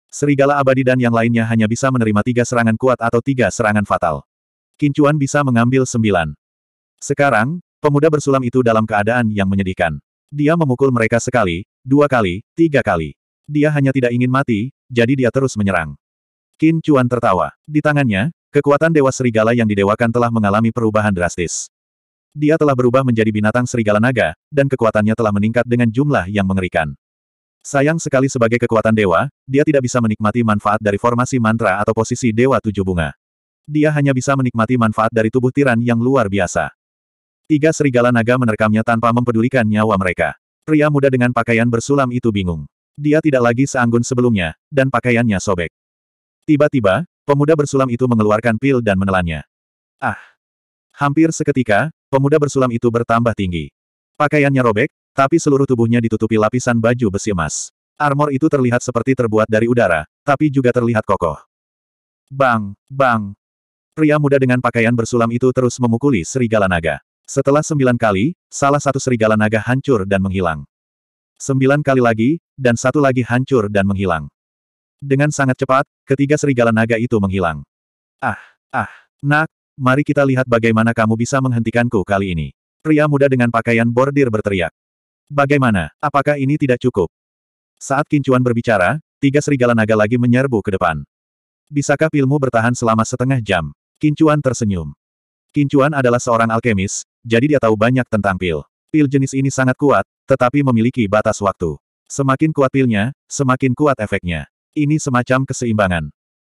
Serigala abadi dan yang lainnya hanya bisa menerima tiga serangan kuat atau tiga serangan fatal. Kincuan bisa mengambil sembilan. Sekarang, Pemuda bersulam itu dalam keadaan yang menyedihkan. Dia memukul mereka sekali, dua kali, tiga kali. Dia hanya tidak ingin mati, jadi dia terus menyerang. Qin Chuan tertawa. Di tangannya, kekuatan Dewa Serigala yang didewakan telah mengalami perubahan drastis. Dia telah berubah menjadi binatang serigala naga, dan kekuatannya telah meningkat dengan jumlah yang mengerikan. Sayang sekali sebagai kekuatan dewa, dia tidak bisa menikmati manfaat dari formasi mantra atau posisi dewa tujuh bunga. Dia hanya bisa menikmati manfaat dari tubuh tiran yang luar biasa. Tiga serigala naga menerkamnya tanpa mempedulikan nyawa mereka. Pria muda dengan pakaian bersulam itu bingung. Dia tidak lagi seanggun sebelumnya, dan pakaiannya sobek. Tiba-tiba, pemuda bersulam itu mengeluarkan pil dan menelannya. Ah! Hampir seketika, pemuda bersulam itu bertambah tinggi. Pakaiannya robek, tapi seluruh tubuhnya ditutupi lapisan baju besi emas. Armor itu terlihat seperti terbuat dari udara, tapi juga terlihat kokoh. Bang, bang. Pria muda dengan pakaian bersulam itu terus memukuli serigala naga. Setelah sembilan kali, salah satu serigala naga hancur dan menghilang. Sembilan kali lagi, dan satu lagi hancur dan menghilang. Dengan sangat cepat, ketiga serigala naga itu menghilang. Ah, ah, nak, mari kita lihat bagaimana kamu bisa menghentikanku kali ini. Pria muda dengan pakaian bordir berteriak. Bagaimana, apakah ini tidak cukup? Saat Kincuan berbicara, tiga serigala naga lagi menyerbu ke depan. Bisakah pilmu bertahan selama setengah jam? Kincuan tersenyum. Kincuan adalah seorang alkemis, jadi dia tahu banyak tentang pil. Pil jenis ini sangat kuat, tetapi memiliki batas waktu. Semakin kuat pilnya, semakin kuat efeknya. Ini semacam keseimbangan.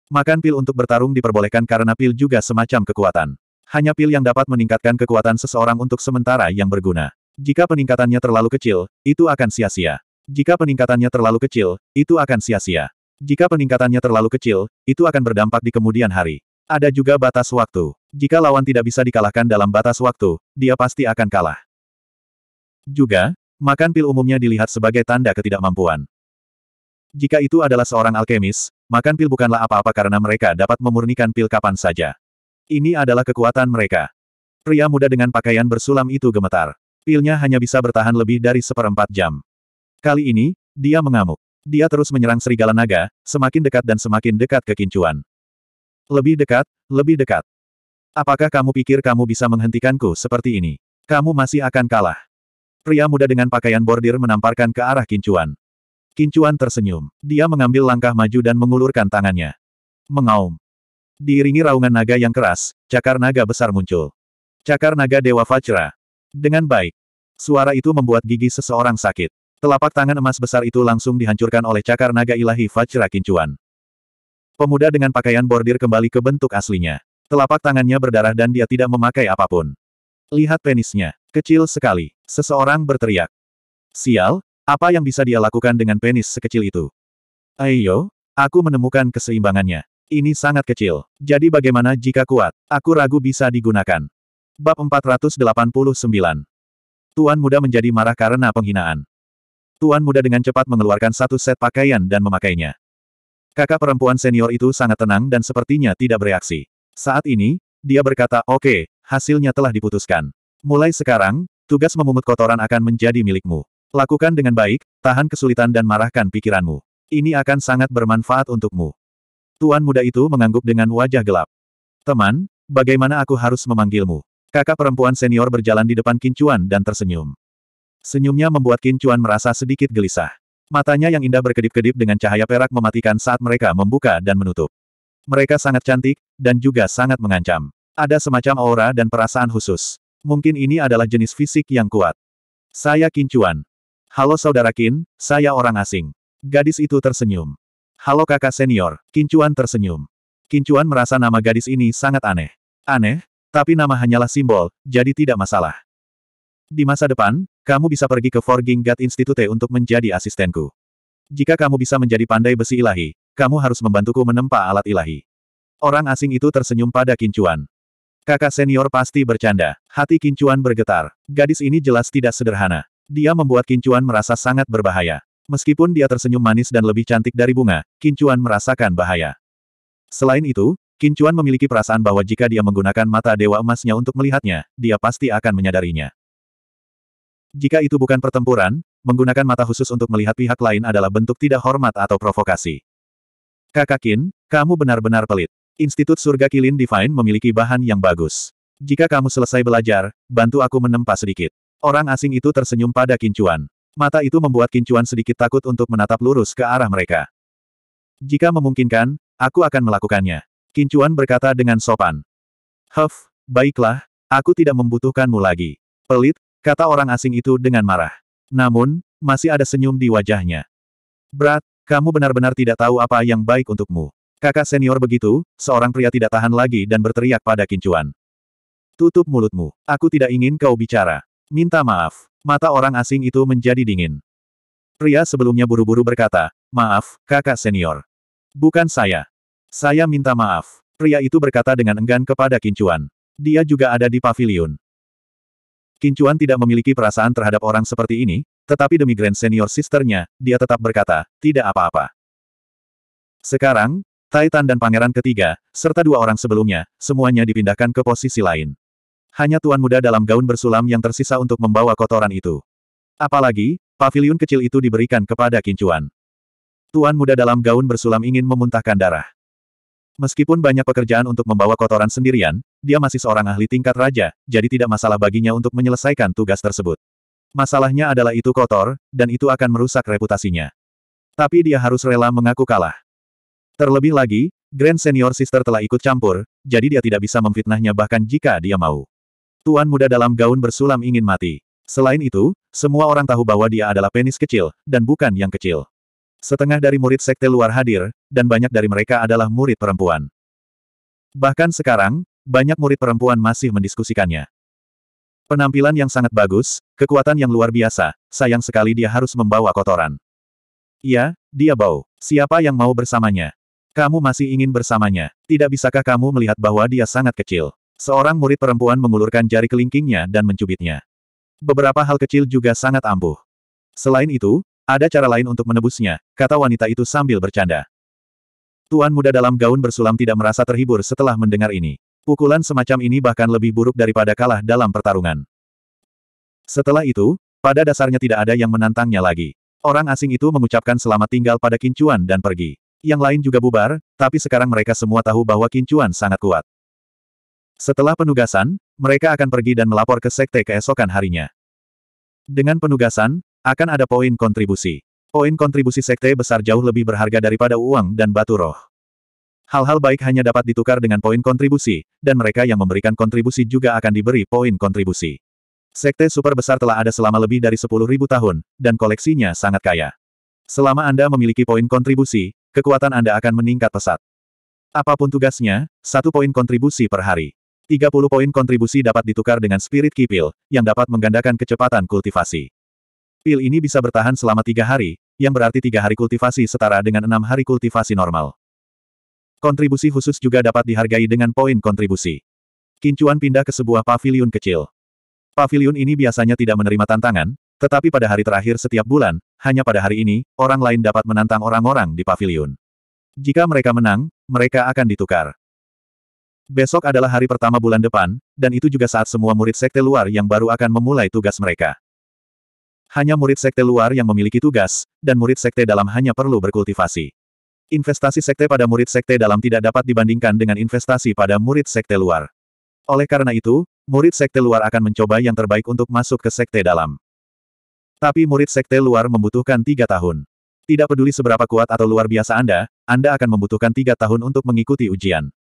Makan pil untuk bertarung diperbolehkan karena pil juga semacam kekuatan. Hanya pil yang dapat meningkatkan kekuatan seseorang untuk sementara yang berguna. Jika peningkatannya terlalu kecil, itu akan sia-sia. Jika peningkatannya terlalu kecil, itu akan sia-sia. Jika peningkatannya terlalu kecil, itu akan berdampak di kemudian hari. Ada juga batas waktu. Jika lawan tidak bisa dikalahkan dalam batas waktu, dia pasti akan kalah. Juga, makan pil umumnya dilihat sebagai tanda ketidakmampuan. Jika itu adalah seorang alkemis, makan pil bukanlah apa-apa karena mereka dapat memurnikan pil kapan saja. Ini adalah kekuatan mereka. Pria muda dengan pakaian bersulam itu gemetar. Pilnya hanya bisa bertahan lebih dari seperempat jam. Kali ini, dia mengamuk. Dia terus menyerang serigala naga, semakin dekat dan semakin dekat ke kincuan. Lebih dekat, lebih dekat. Apakah kamu pikir kamu bisa menghentikanku seperti ini? Kamu masih akan kalah. Pria muda dengan pakaian bordir menamparkan ke arah Kincuan. Kincuan tersenyum. Dia mengambil langkah maju dan mengulurkan tangannya. Mengaum. Diiringi raungan naga yang keras, cakar naga besar muncul. Cakar naga Dewa Fajra. Dengan baik. Suara itu membuat gigi seseorang sakit. Telapak tangan emas besar itu langsung dihancurkan oleh cakar naga ilahi Fajra Kincuan. Pemuda dengan pakaian bordir kembali ke bentuk aslinya. Telapak tangannya berdarah dan dia tidak memakai apapun. Lihat penisnya. Kecil sekali. Seseorang berteriak. Sial, apa yang bisa dia lakukan dengan penis sekecil itu? Ayo, aku menemukan keseimbangannya. Ini sangat kecil. Jadi bagaimana jika kuat? Aku ragu bisa digunakan. Bab 489 Tuan muda menjadi marah karena penghinaan. Tuan muda dengan cepat mengeluarkan satu set pakaian dan memakainya. Kakak perempuan senior itu sangat tenang dan sepertinya tidak bereaksi. Saat ini, dia berkata, oke, okay, hasilnya telah diputuskan. Mulai sekarang, tugas memungut kotoran akan menjadi milikmu. Lakukan dengan baik, tahan kesulitan dan marahkan pikiranmu. Ini akan sangat bermanfaat untukmu. Tuan muda itu mengangguk dengan wajah gelap. Teman, bagaimana aku harus memanggilmu? Kakak perempuan senior berjalan di depan Kincuan dan tersenyum. Senyumnya membuat Kincuan merasa sedikit gelisah. Matanya yang indah berkedip-kedip dengan cahaya perak mematikan saat mereka membuka dan menutup. Mereka sangat cantik, dan juga sangat mengancam. Ada semacam aura dan perasaan khusus. Mungkin ini adalah jenis fisik yang kuat. Saya Kincuan. Halo Saudara Kin, saya orang asing. Gadis itu tersenyum. Halo kakak senior, Kincuan tersenyum. Kincuan merasa nama gadis ini sangat aneh. Aneh, tapi nama hanyalah simbol, jadi tidak masalah. Di masa depan, kamu bisa pergi ke Forging God Institute untuk menjadi asistenku. Jika kamu bisa menjadi pandai besi ilahi, kamu harus membantuku menempa alat ilahi. Orang asing itu tersenyum pada Kincuan. Kakak senior pasti bercanda. Hati Kincuan bergetar. Gadis ini jelas tidak sederhana. Dia membuat Kincuan merasa sangat berbahaya. Meskipun dia tersenyum manis dan lebih cantik dari bunga, Kincuan merasakan bahaya. Selain itu, Kincuan memiliki perasaan bahwa jika dia menggunakan mata dewa emasnya untuk melihatnya, dia pasti akan menyadarinya. Jika itu bukan pertempuran, menggunakan mata khusus untuk melihat pihak lain adalah bentuk tidak hormat atau provokasi. Kakakin, kamu benar-benar pelit. Institut Surga Kilin Divine memiliki bahan yang bagus. Jika kamu selesai belajar, bantu aku menempa sedikit. Orang asing itu tersenyum pada Kincuan. Mata itu membuat Kincuan sedikit takut untuk menatap lurus ke arah mereka. Jika memungkinkan, aku akan melakukannya. Kincuan berkata dengan sopan. Huff, baiklah, aku tidak membutuhkanmu lagi. Pelit, Kata orang asing itu dengan marah. Namun, masih ada senyum di wajahnya. Brat, kamu benar-benar tidak tahu apa yang baik untukmu. Kakak senior begitu, seorang pria tidak tahan lagi dan berteriak pada Kincuan. Tutup mulutmu. Aku tidak ingin kau bicara. Minta maaf. Mata orang asing itu menjadi dingin. Pria sebelumnya buru-buru berkata, Maaf, kakak senior. Bukan saya. Saya minta maaf. Pria itu berkata dengan enggan kepada Kincuan. Dia juga ada di pavilion. Kincuan tidak memiliki perasaan terhadap orang seperti ini, tetapi demi Grand Senior Sisternya, dia tetap berkata, tidak apa-apa. Sekarang, Titan dan Pangeran ketiga, serta dua orang sebelumnya, semuanya dipindahkan ke posisi lain. Hanya tuan muda dalam gaun bersulam yang tersisa untuk membawa kotoran itu. Apalagi, pavilion kecil itu diberikan kepada Kincuan. Tuan muda dalam gaun bersulam ingin memuntahkan darah. Meskipun banyak pekerjaan untuk membawa kotoran sendirian, dia masih seorang ahli tingkat raja, jadi tidak masalah baginya untuk menyelesaikan tugas tersebut. Masalahnya adalah itu kotor, dan itu akan merusak reputasinya. Tapi dia harus rela mengaku kalah. Terlebih lagi, Grand Senior Sister telah ikut campur, jadi dia tidak bisa memfitnahnya bahkan jika dia mau. Tuan muda dalam gaun bersulam ingin mati. Selain itu, semua orang tahu bahwa dia adalah penis kecil, dan bukan yang kecil. Setengah dari murid sekte luar hadir, dan banyak dari mereka adalah murid perempuan. Bahkan sekarang, banyak murid perempuan masih mendiskusikannya. Penampilan yang sangat bagus, kekuatan yang luar biasa, sayang sekali dia harus membawa kotoran. Iya, dia bau. Siapa yang mau bersamanya? Kamu masih ingin bersamanya. Tidak bisakah kamu melihat bahwa dia sangat kecil? Seorang murid perempuan mengulurkan jari kelingkingnya dan mencubitnya. Beberapa hal kecil juga sangat ampuh. Selain itu, ada cara lain untuk menebusnya, kata wanita itu sambil bercanda. Tuan muda dalam gaun bersulam tidak merasa terhibur setelah mendengar ini. Pukulan semacam ini bahkan lebih buruk daripada kalah dalam pertarungan. Setelah itu, pada dasarnya tidak ada yang menantangnya lagi. Orang asing itu mengucapkan selamat tinggal pada Kincuan dan pergi. Yang lain juga bubar, tapi sekarang mereka semua tahu bahwa Kincuan sangat kuat. Setelah penugasan, mereka akan pergi dan melapor ke sekte keesokan harinya. Dengan penugasan, akan ada poin kontribusi. Poin kontribusi sekte besar jauh lebih berharga daripada uang dan batu roh. Hal-hal baik hanya dapat ditukar dengan poin kontribusi, dan mereka yang memberikan kontribusi juga akan diberi poin kontribusi. Sekte super besar telah ada selama lebih dari 10.000 tahun, dan koleksinya sangat kaya. Selama Anda memiliki poin kontribusi, kekuatan Anda akan meningkat pesat. Apapun tugasnya, satu poin kontribusi per hari. 30 poin kontribusi dapat ditukar dengan spirit kipil, yang dapat menggandakan kecepatan kultivasi. Pil ini bisa bertahan selama tiga hari, yang berarti tiga hari kultivasi setara dengan enam hari kultivasi normal. Kontribusi khusus juga dapat dihargai dengan poin kontribusi. Kincuan pindah ke sebuah pavilion kecil. Pavilion ini biasanya tidak menerima tantangan, tetapi pada hari terakhir setiap bulan, hanya pada hari ini, orang lain dapat menantang orang-orang di pavilion. Jika mereka menang, mereka akan ditukar. Besok adalah hari pertama bulan depan, dan itu juga saat semua murid sekte luar yang baru akan memulai tugas mereka. Hanya murid sekte luar yang memiliki tugas, dan murid sekte dalam hanya perlu berkultivasi. Investasi sekte pada murid sekte dalam tidak dapat dibandingkan dengan investasi pada murid sekte luar. Oleh karena itu, murid sekte luar akan mencoba yang terbaik untuk masuk ke sekte dalam. Tapi murid sekte luar membutuhkan tiga tahun. Tidak peduli seberapa kuat atau luar biasa Anda, Anda akan membutuhkan tiga tahun untuk mengikuti ujian.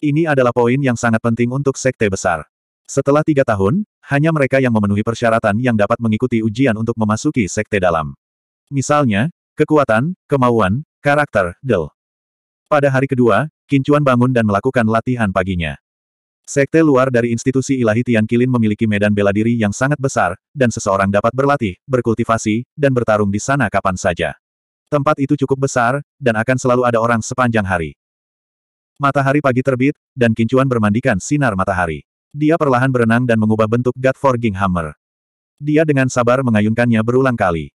Ini adalah poin yang sangat penting untuk sekte besar. Setelah tiga tahun, hanya mereka yang memenuhi persyaratan yang dapat mengikuti ujian untuk memasuki sekte dalam. Misalnya, kekuatan, kemauan, karakter, del. Pada hari kedua, Kincuan bangun dan melakukan latihan paginya. Sekte luar dari institusi ilahi Tian Kilin memiliki medan bela diri yang sangat besar, dan seseorang dapat berlatih, berkultivasi, dan bertarung di sana kapan saja. Tempat itu cukup besar, dan akan selalu ada orang sepanjang hari. Matahari pagi terbit, dan Kincuan bermandikan sinar matahari. Dia perlahan berenang dan mengubah bentuk God Forging Hammer. Dia dengan sabar mengayunkannya berulang kali.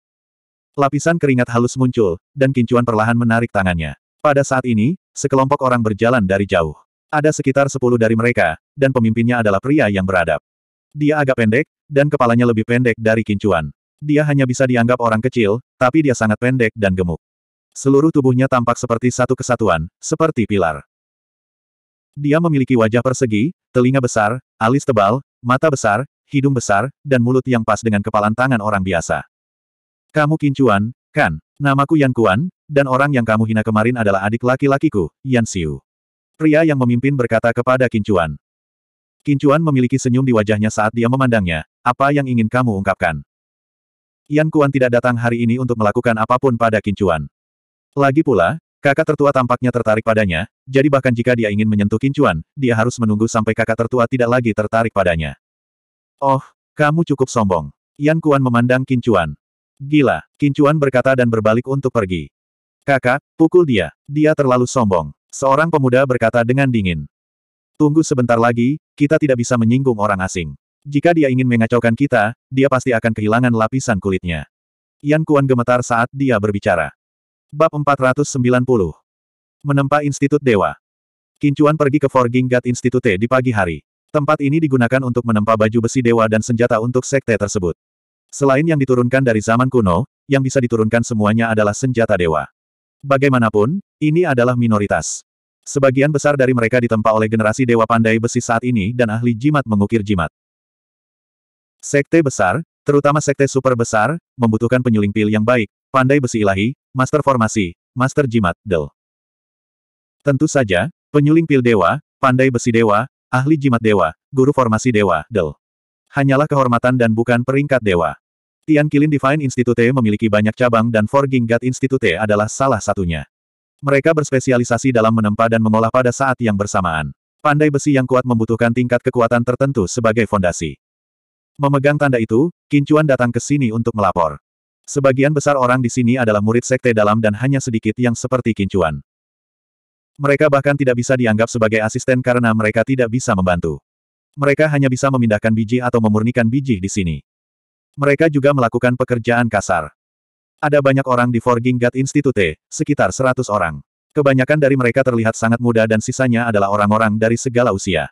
Lapisan keringat halus muncul, dan Kincuan perlahan menarik tangannya. Pada saat ini, sekelompok orang berjalan dari jauh. Ada sekitar sepuluh dari mereka, dan pemimpinnya adalah pria yang beradab. Dia agak pendek, dan kepalanya lebih pendek dari Kincuan. Dia hanya bisa dianggap orang kecil, tapi dia sangat pendek dan gemuk. Seluruh tubuhnya tampak seperti satu kesatuan, seperti pilar. Dia memiliki wajah persegi, telinga besar, alis tebal, mata besar, hidung besar, dan mulut yang pas dengan kepalan tangan orang biasa. Kamu kincuan, kan? Namaku Yan Kuan, dan orang yang kamu hina kemarin adalah adik laki-lakiku, Yan Xiu. Pria yang memimpin berkata kepada Kincuan. Kincuan memiliki senyum di wajahnya saat dia memandangnya, apa yang ingin kamu ungkapkan? Yan Kuan tidak datang hari ini untuk melakukan apapun pada Kincuan. Lagi pula, Kakak tertua tampaknya tertarik padanya, jadi bahkan jika dia ingin menyentuh kincuan, dia harus menunggu sampai kakak tertua tidak lagi tertarik padanya. Oh, kamu cukup sombong. Yan Kuan memandang kincuan. Gila, kincuan berkata dan berbalik untuk pergi. Kakak, pukul dia. Dia terlalu sombong. Seorang pemuda berkata dengan dingin. Tunggu sebentar lagi, kita tidak bisa menyinggung orang asing. Jika dia ingin mengacaukan kita, dia pasti akan kehilangan lapisan kulitnya. Yan Kuan gemetar saat dia berbicara. Bab 490. Menempa Institut Dewa. Kincuan pergi ke Forging God Institute di pagi hari. Tempat ini digunakan untuk menempa baju besi dewa dan senjata untuk sekte tersebut. Selain yang diturunkan dari zaman kuno, yang bisa diturunkan semuanya adalah senjata dewa. Bagaimanapun, ini adalah minoritas. Sebagian besar dari mereka ditempa oleh generasi dewa pandai besi saat ini dan ahli jimat mengukir jimat. Sekte besar, terutama sekte super besar, membutuhkan penyuling pil yang baik, Pandai besi ilahi, Master Formasi, Master Jimat, Del. Tentu saja, penyuling pil dewa, pandai besi dewa, ahli jimat dewa, guru formasi dewa, Del. Hanyalah kehormatan dan bukan peringkat dewa. Tian Kilin Divine Institute memiliki banyak cabang dan Forging God Institute adalah salah satunya. Mereka berspesialisasi dalam menempa dan mengolah pada saat yang bersamaan. Pandai besi yang kuat membutuhkan tingkat kekuatan tertentu sebagai fondasi. Memegang tanda itu, Kincuan datang ke sini untuk melapor. Sebagian besar orang di sini adalah murid sekte dalam dan hanya sedikit yang seperti kincuan. Mereka bahkan tidak bisa dianggap sebagai asisten karena mereka tidak bisa membantu. Mereka hanya bisa memindahkan biji atau memurnikan biji di sini. Mereka juga melakukan pekerjaan kasar. Ada banyak orang di Forging God Institute, sekitar 100 orang. Kebanyakan dari mereka terlihat sangat muda dan sisanya adalah orang-orang dari segala usia.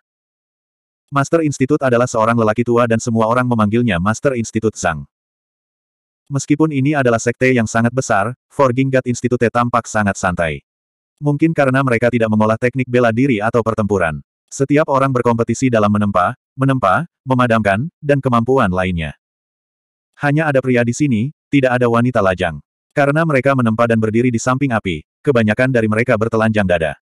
Master Institute adalah seorang lelaki tua dan semua orang memanggilnya Master Institute Sang. Meskipun ini adalah sekte yang sangat besar, Forging God Institute tampak sangat santai. Mungkin karena mereka tidak mengolah teknik bela diri atau pertempuran. Setiap orang berkompetisi dalam menempa, menempa, memadamkan, dan kemampuan lainnya. Hanya ada pria di sini, tidak ada wanita lajang. Karena mereka menempa dan berdiri di samping api, kebanyakan dari mereka bertelanjang dada.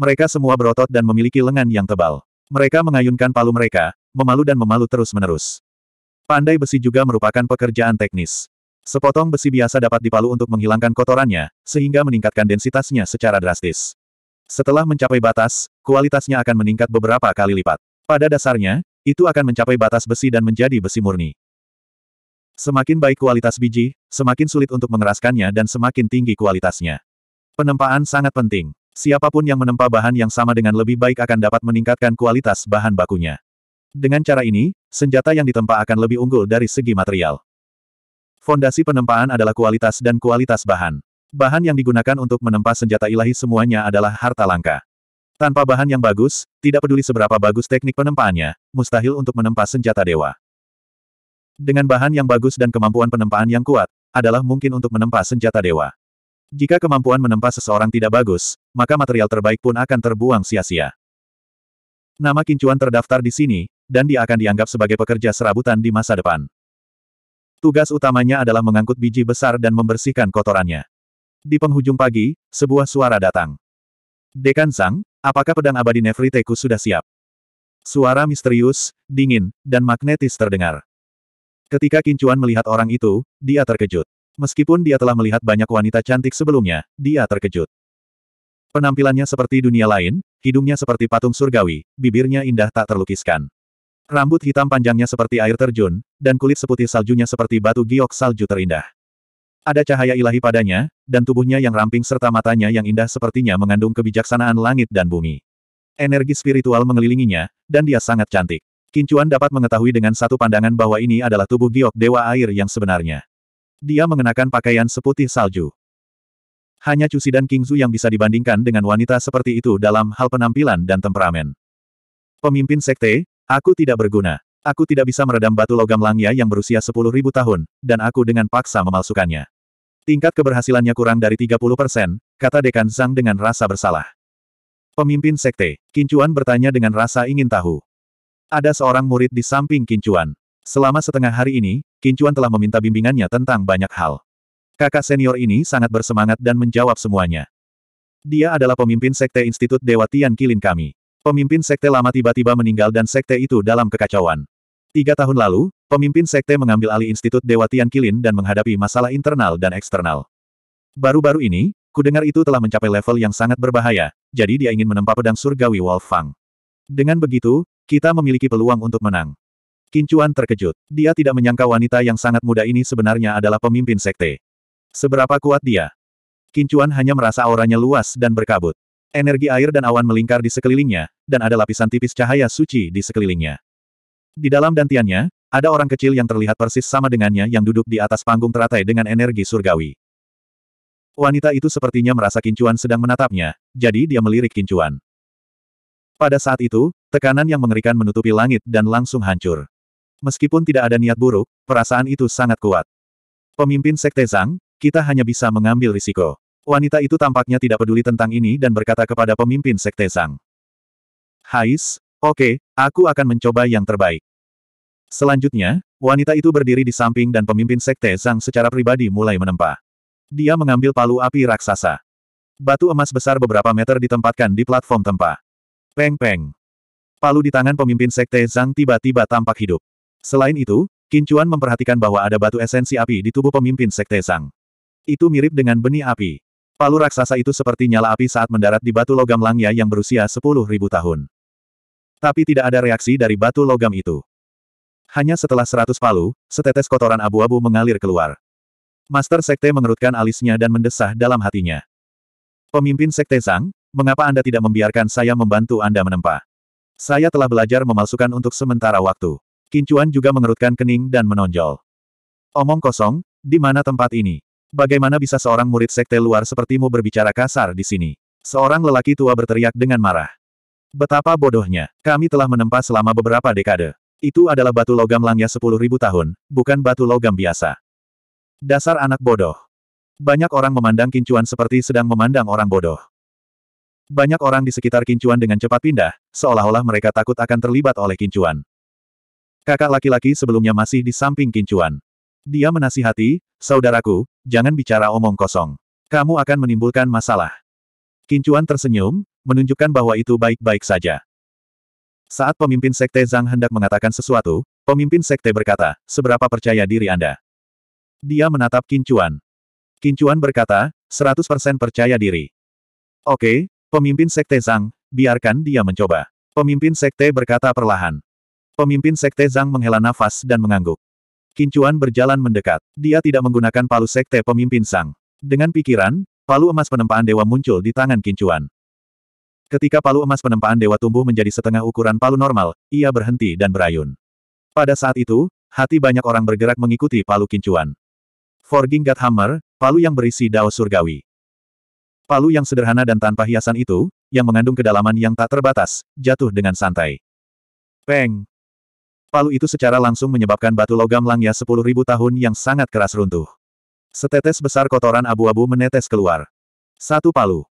Mereka semua berotot dan memiliki lengan yang tebal. Mereka mengayunkan palu mereka, memalu dan memalu terus-menerus. Pandai besi juga merupakan pekerjaan teknis. Sepotong besi biasa dapat dipalu untuk menghilangkan kotorannya, sehingga meningkatkan densitasnya secara drastis. Setelah mencapai batas, kualitasnya akan meningkat beberapa kali lipat. Pada dasarnya, itu akan mencapai batas besi dan menjadi besi murni. Semakin baik kualitas biji, semakin sulit untuk mengeraskannya dan semakin tinggi kualitasnya. Penempaan sangat penting. Siapapun yang menempa bahan yang sama dengan lebih baik akan dapat meningkatkan kualitas bahan bakunya. Dengan cara ini, senjata yang ditempa akan lebih unggul dari segi material. Fondasi penempaan adalah kualitas dan kualitas bahan. Bahan yang digunakan untuk menempa senjata ilahi semuanya adalah harta langka. Tanpa bahan yang bagus, tidak peduli seberapa bagus teknik penempaannya, mustahil untuk menempa senjata dewa. Dengan bahan yang bagus dan kemampuan penempaan yang kuat, adalah mungkin untuk menempa senjata dewa. Jika kemampuan menempa seseorang tidak bagus, maka material terbaik pun akan terbuang sia-sia. Nama Kincuan terdaftar di sini, dan dia akan dianggap sebagai pekerja serabutan di masa depan. Tugas utamanya adalah mengangkut biji besar dan membersihkan kotorannya. Di penghujung pagi, sebuah suara datang. Dekan Sang, apakah pedang abadi Nevriteku sudah siap? Suara misterius, dingin, dan magnetis terdengar. Ketika Kincuan melihat orang itu, dia terkejut. Meskipun dia telah melihat banyak wanita cantik sebelumnya, dia terkejut. Penampilannya seperti dunia lain, hidungnya seperti patung surgawi, bibirnya indah tak terlukiskan. Rambut hitam panjangnya seperti air terjun, dan kulit seputih saljunya seperti batu giok salju terindah. Ada cahaya ilahi padanya, dan tubuhnya yang ramping serta matanya yang indah sepertinya mengandung kebijaksanaan langit dan bumi. Energi spiritual mengelilinginya, dan dia sangat cantik. Kincuan dapat mengetahui dengan satu pandangan bahwa ini adalah tubuh giok dewa air yang sebenarnya. Dia mengenakan pakaian seputih salju. Hanya Cusi dan Kingzu yang bisa dibandingkan dengan wanita seperti itu dalam hal penampilan dan temperamen. Pemimpin sekte, Aku tidak berguna. Aku tidak bisa meredam batu logam langia yang berusia 10.000 tahun, dan aku dengan paksa memalsukannya. Tingkat keberhasilannya kurang dari 30 persen, kata Dekan Zhang dengan rasa bersalah. Pemimpin Sekte, Kincuan bertanya dengan rasa ingin tahu. Ada seorang murid di samping Kincuan. Selama setengah hari ini, Kincuan telah meminta bimbingannya tentang banyak hal. Kakak senior ini sangat bersemangat dan menjawab semuanya. Dia adalah pemimpin Sekte Institut Dewa Tian Kilin kami. Pemimpin sekte lama tiba-tiba meninggal dan sekte itu dalam kekacauan. Tiga tahun lalu, pemimpin sekte mengambil alih Institut Dewa Tian Kilin dan menghadapi masalah internal dan eksternal. Baru-baru ini, kudengar itu telah mencapai level yang sangat berbahaya, jadi dia ingin menempa pedang surgawi Wolf Fang. Dengan begitu, kita memiliki peluang untuk menang. Kincuan terkejut. Dia tidak menyangka wanita yang sangat muda ini sebenarnya adalah pemimpin sekte. Seberapa kuat dia? Kincuan hanya merasa auranya luas dan berkabut. Energi air dan awan melingkar di sekelilingnya, dan ada lapisan tipis cahaya suci di sekelilingnya. Di dalam dantiannya, ada orang kecil yang terlihat persis sama dengannya yang duduk di atas panggung teratai dengan energi surgawi. Wanita itu sepertinya merasa kincuan sedang menatapnya, jadi dia melirik kincuan. Pada saat itu, tekanan yang mengerikan menutupi langit dan langsung hancur. Meskipun tidak ada niat buruk, perasaan itu sangat kuat. Pemimpin Sekte Zhang, kita hanya bisa mengambil risiko. Wanita itu tampaknya tidak peduli tentang ini dan berkata kepada pemimpin Sekte Zhang. Hais, oke, okay, aku akan mencoba yang terbaik. Selanjutnya, wanita itu berdiri di samping dan pemimpin Sekte Zhang secara pribadi mulai menempa. Dia mengambil palu api raksasa. Batu emas besar beberapa meter ditempatkan di platform tempa. Peng-peng. Palu di tangan pemimpin Sekte Zhang tiba-tiba tampak hidup. Selain itu, Kincuan memperhatikan bahwa ada batu esensi api di tubuh pemimpin Sekte Zhang. Itu mirip dengan benih api. Palu raksasa itu seperti nyala api saat mendarat di batu logam Langya yang berusia 10.000 tahun. Tapi tidak ada reaksi dari batu logam itu. Hanya setelah 100 palu, setetes kotoran abu-abu mengalir keluar. Master Sekte mengerutkan alisnya dan mendesah dalam hatinya. Pemimpin Sekte Zhang, mengapa Anda tidak membiarkan saya membantu Anda menempa? Saya telah belajar memalsukan untuk sementara waktu. Kincuan juga mengerutkan kening dan menonjol. Omong kosong, di mana tempat ini? Bagaimana bisa seorang murid sekte luar sepertimu berbicara kasar di sini? Seorang lelaki tua berteriak dengan marah. Betapa bodohnya, kami telah menempa selama beberapa dekade. Itu adalah batu logam langnya sepuluh ribu tahun, bukan batu logam biasa. Dasar anak bodoh. Banyak orang memandang kincuan seperti sedang memandang orang bodoh. Banyak orang di sekitar kincuan dengan cepat pindah, seolah-olah mereka takut akan terlibat oleh kincuan. Kakak laki-laki sebelumnya masih di samping kincuan. Dia menasihati, saudaraku, jangan bicara omong kosong. Kamu akan menimbulkan masalah. Kincuan tersenyum, menunjukkan bahwa itu baik-baik saja. Saat pemimpin sekte Zhang hendak mengatakan sesuatu, pemimpin sekte berkata, seberapa percaya diri Anda? Dia menatap Kincuan. Kincuan berkata, 100% percaya diri. Oke, pemimpin sekte Zhang, biarkan dia mencoba. Pemimpin sekte berkata perlahan. Pemimpin sekte Zhang menghela nafas dan mengangguk. Kincuan berjalan mendekat. Dia tidak menggunakan palu sekte pemimpin Sang. Dengan pikiran, palu emas penempaan dewa muncul di tangan Kincuan. Ketika palu emas penempaan dewa tumbuh menjadi setengah ukuran palu normal, ia berhenti dan berayun. Pada saat itu, hati banyak orang bergerak mengikuti palu Kincuan. Forging God Hammer, palu yang berisi dao surgawi. Palu yang sederhana dan tanpa hiasan itu, yang mengandung kedalaman yang tak terbatas, jatuh dengan santai. Peng! Palu itu secara langsung menyebabkan batu logam langya sepuluh ribu tahun yang sangat keras runtuh. Setetes besar kotoran abu-abu menetes keluar. Satu palu.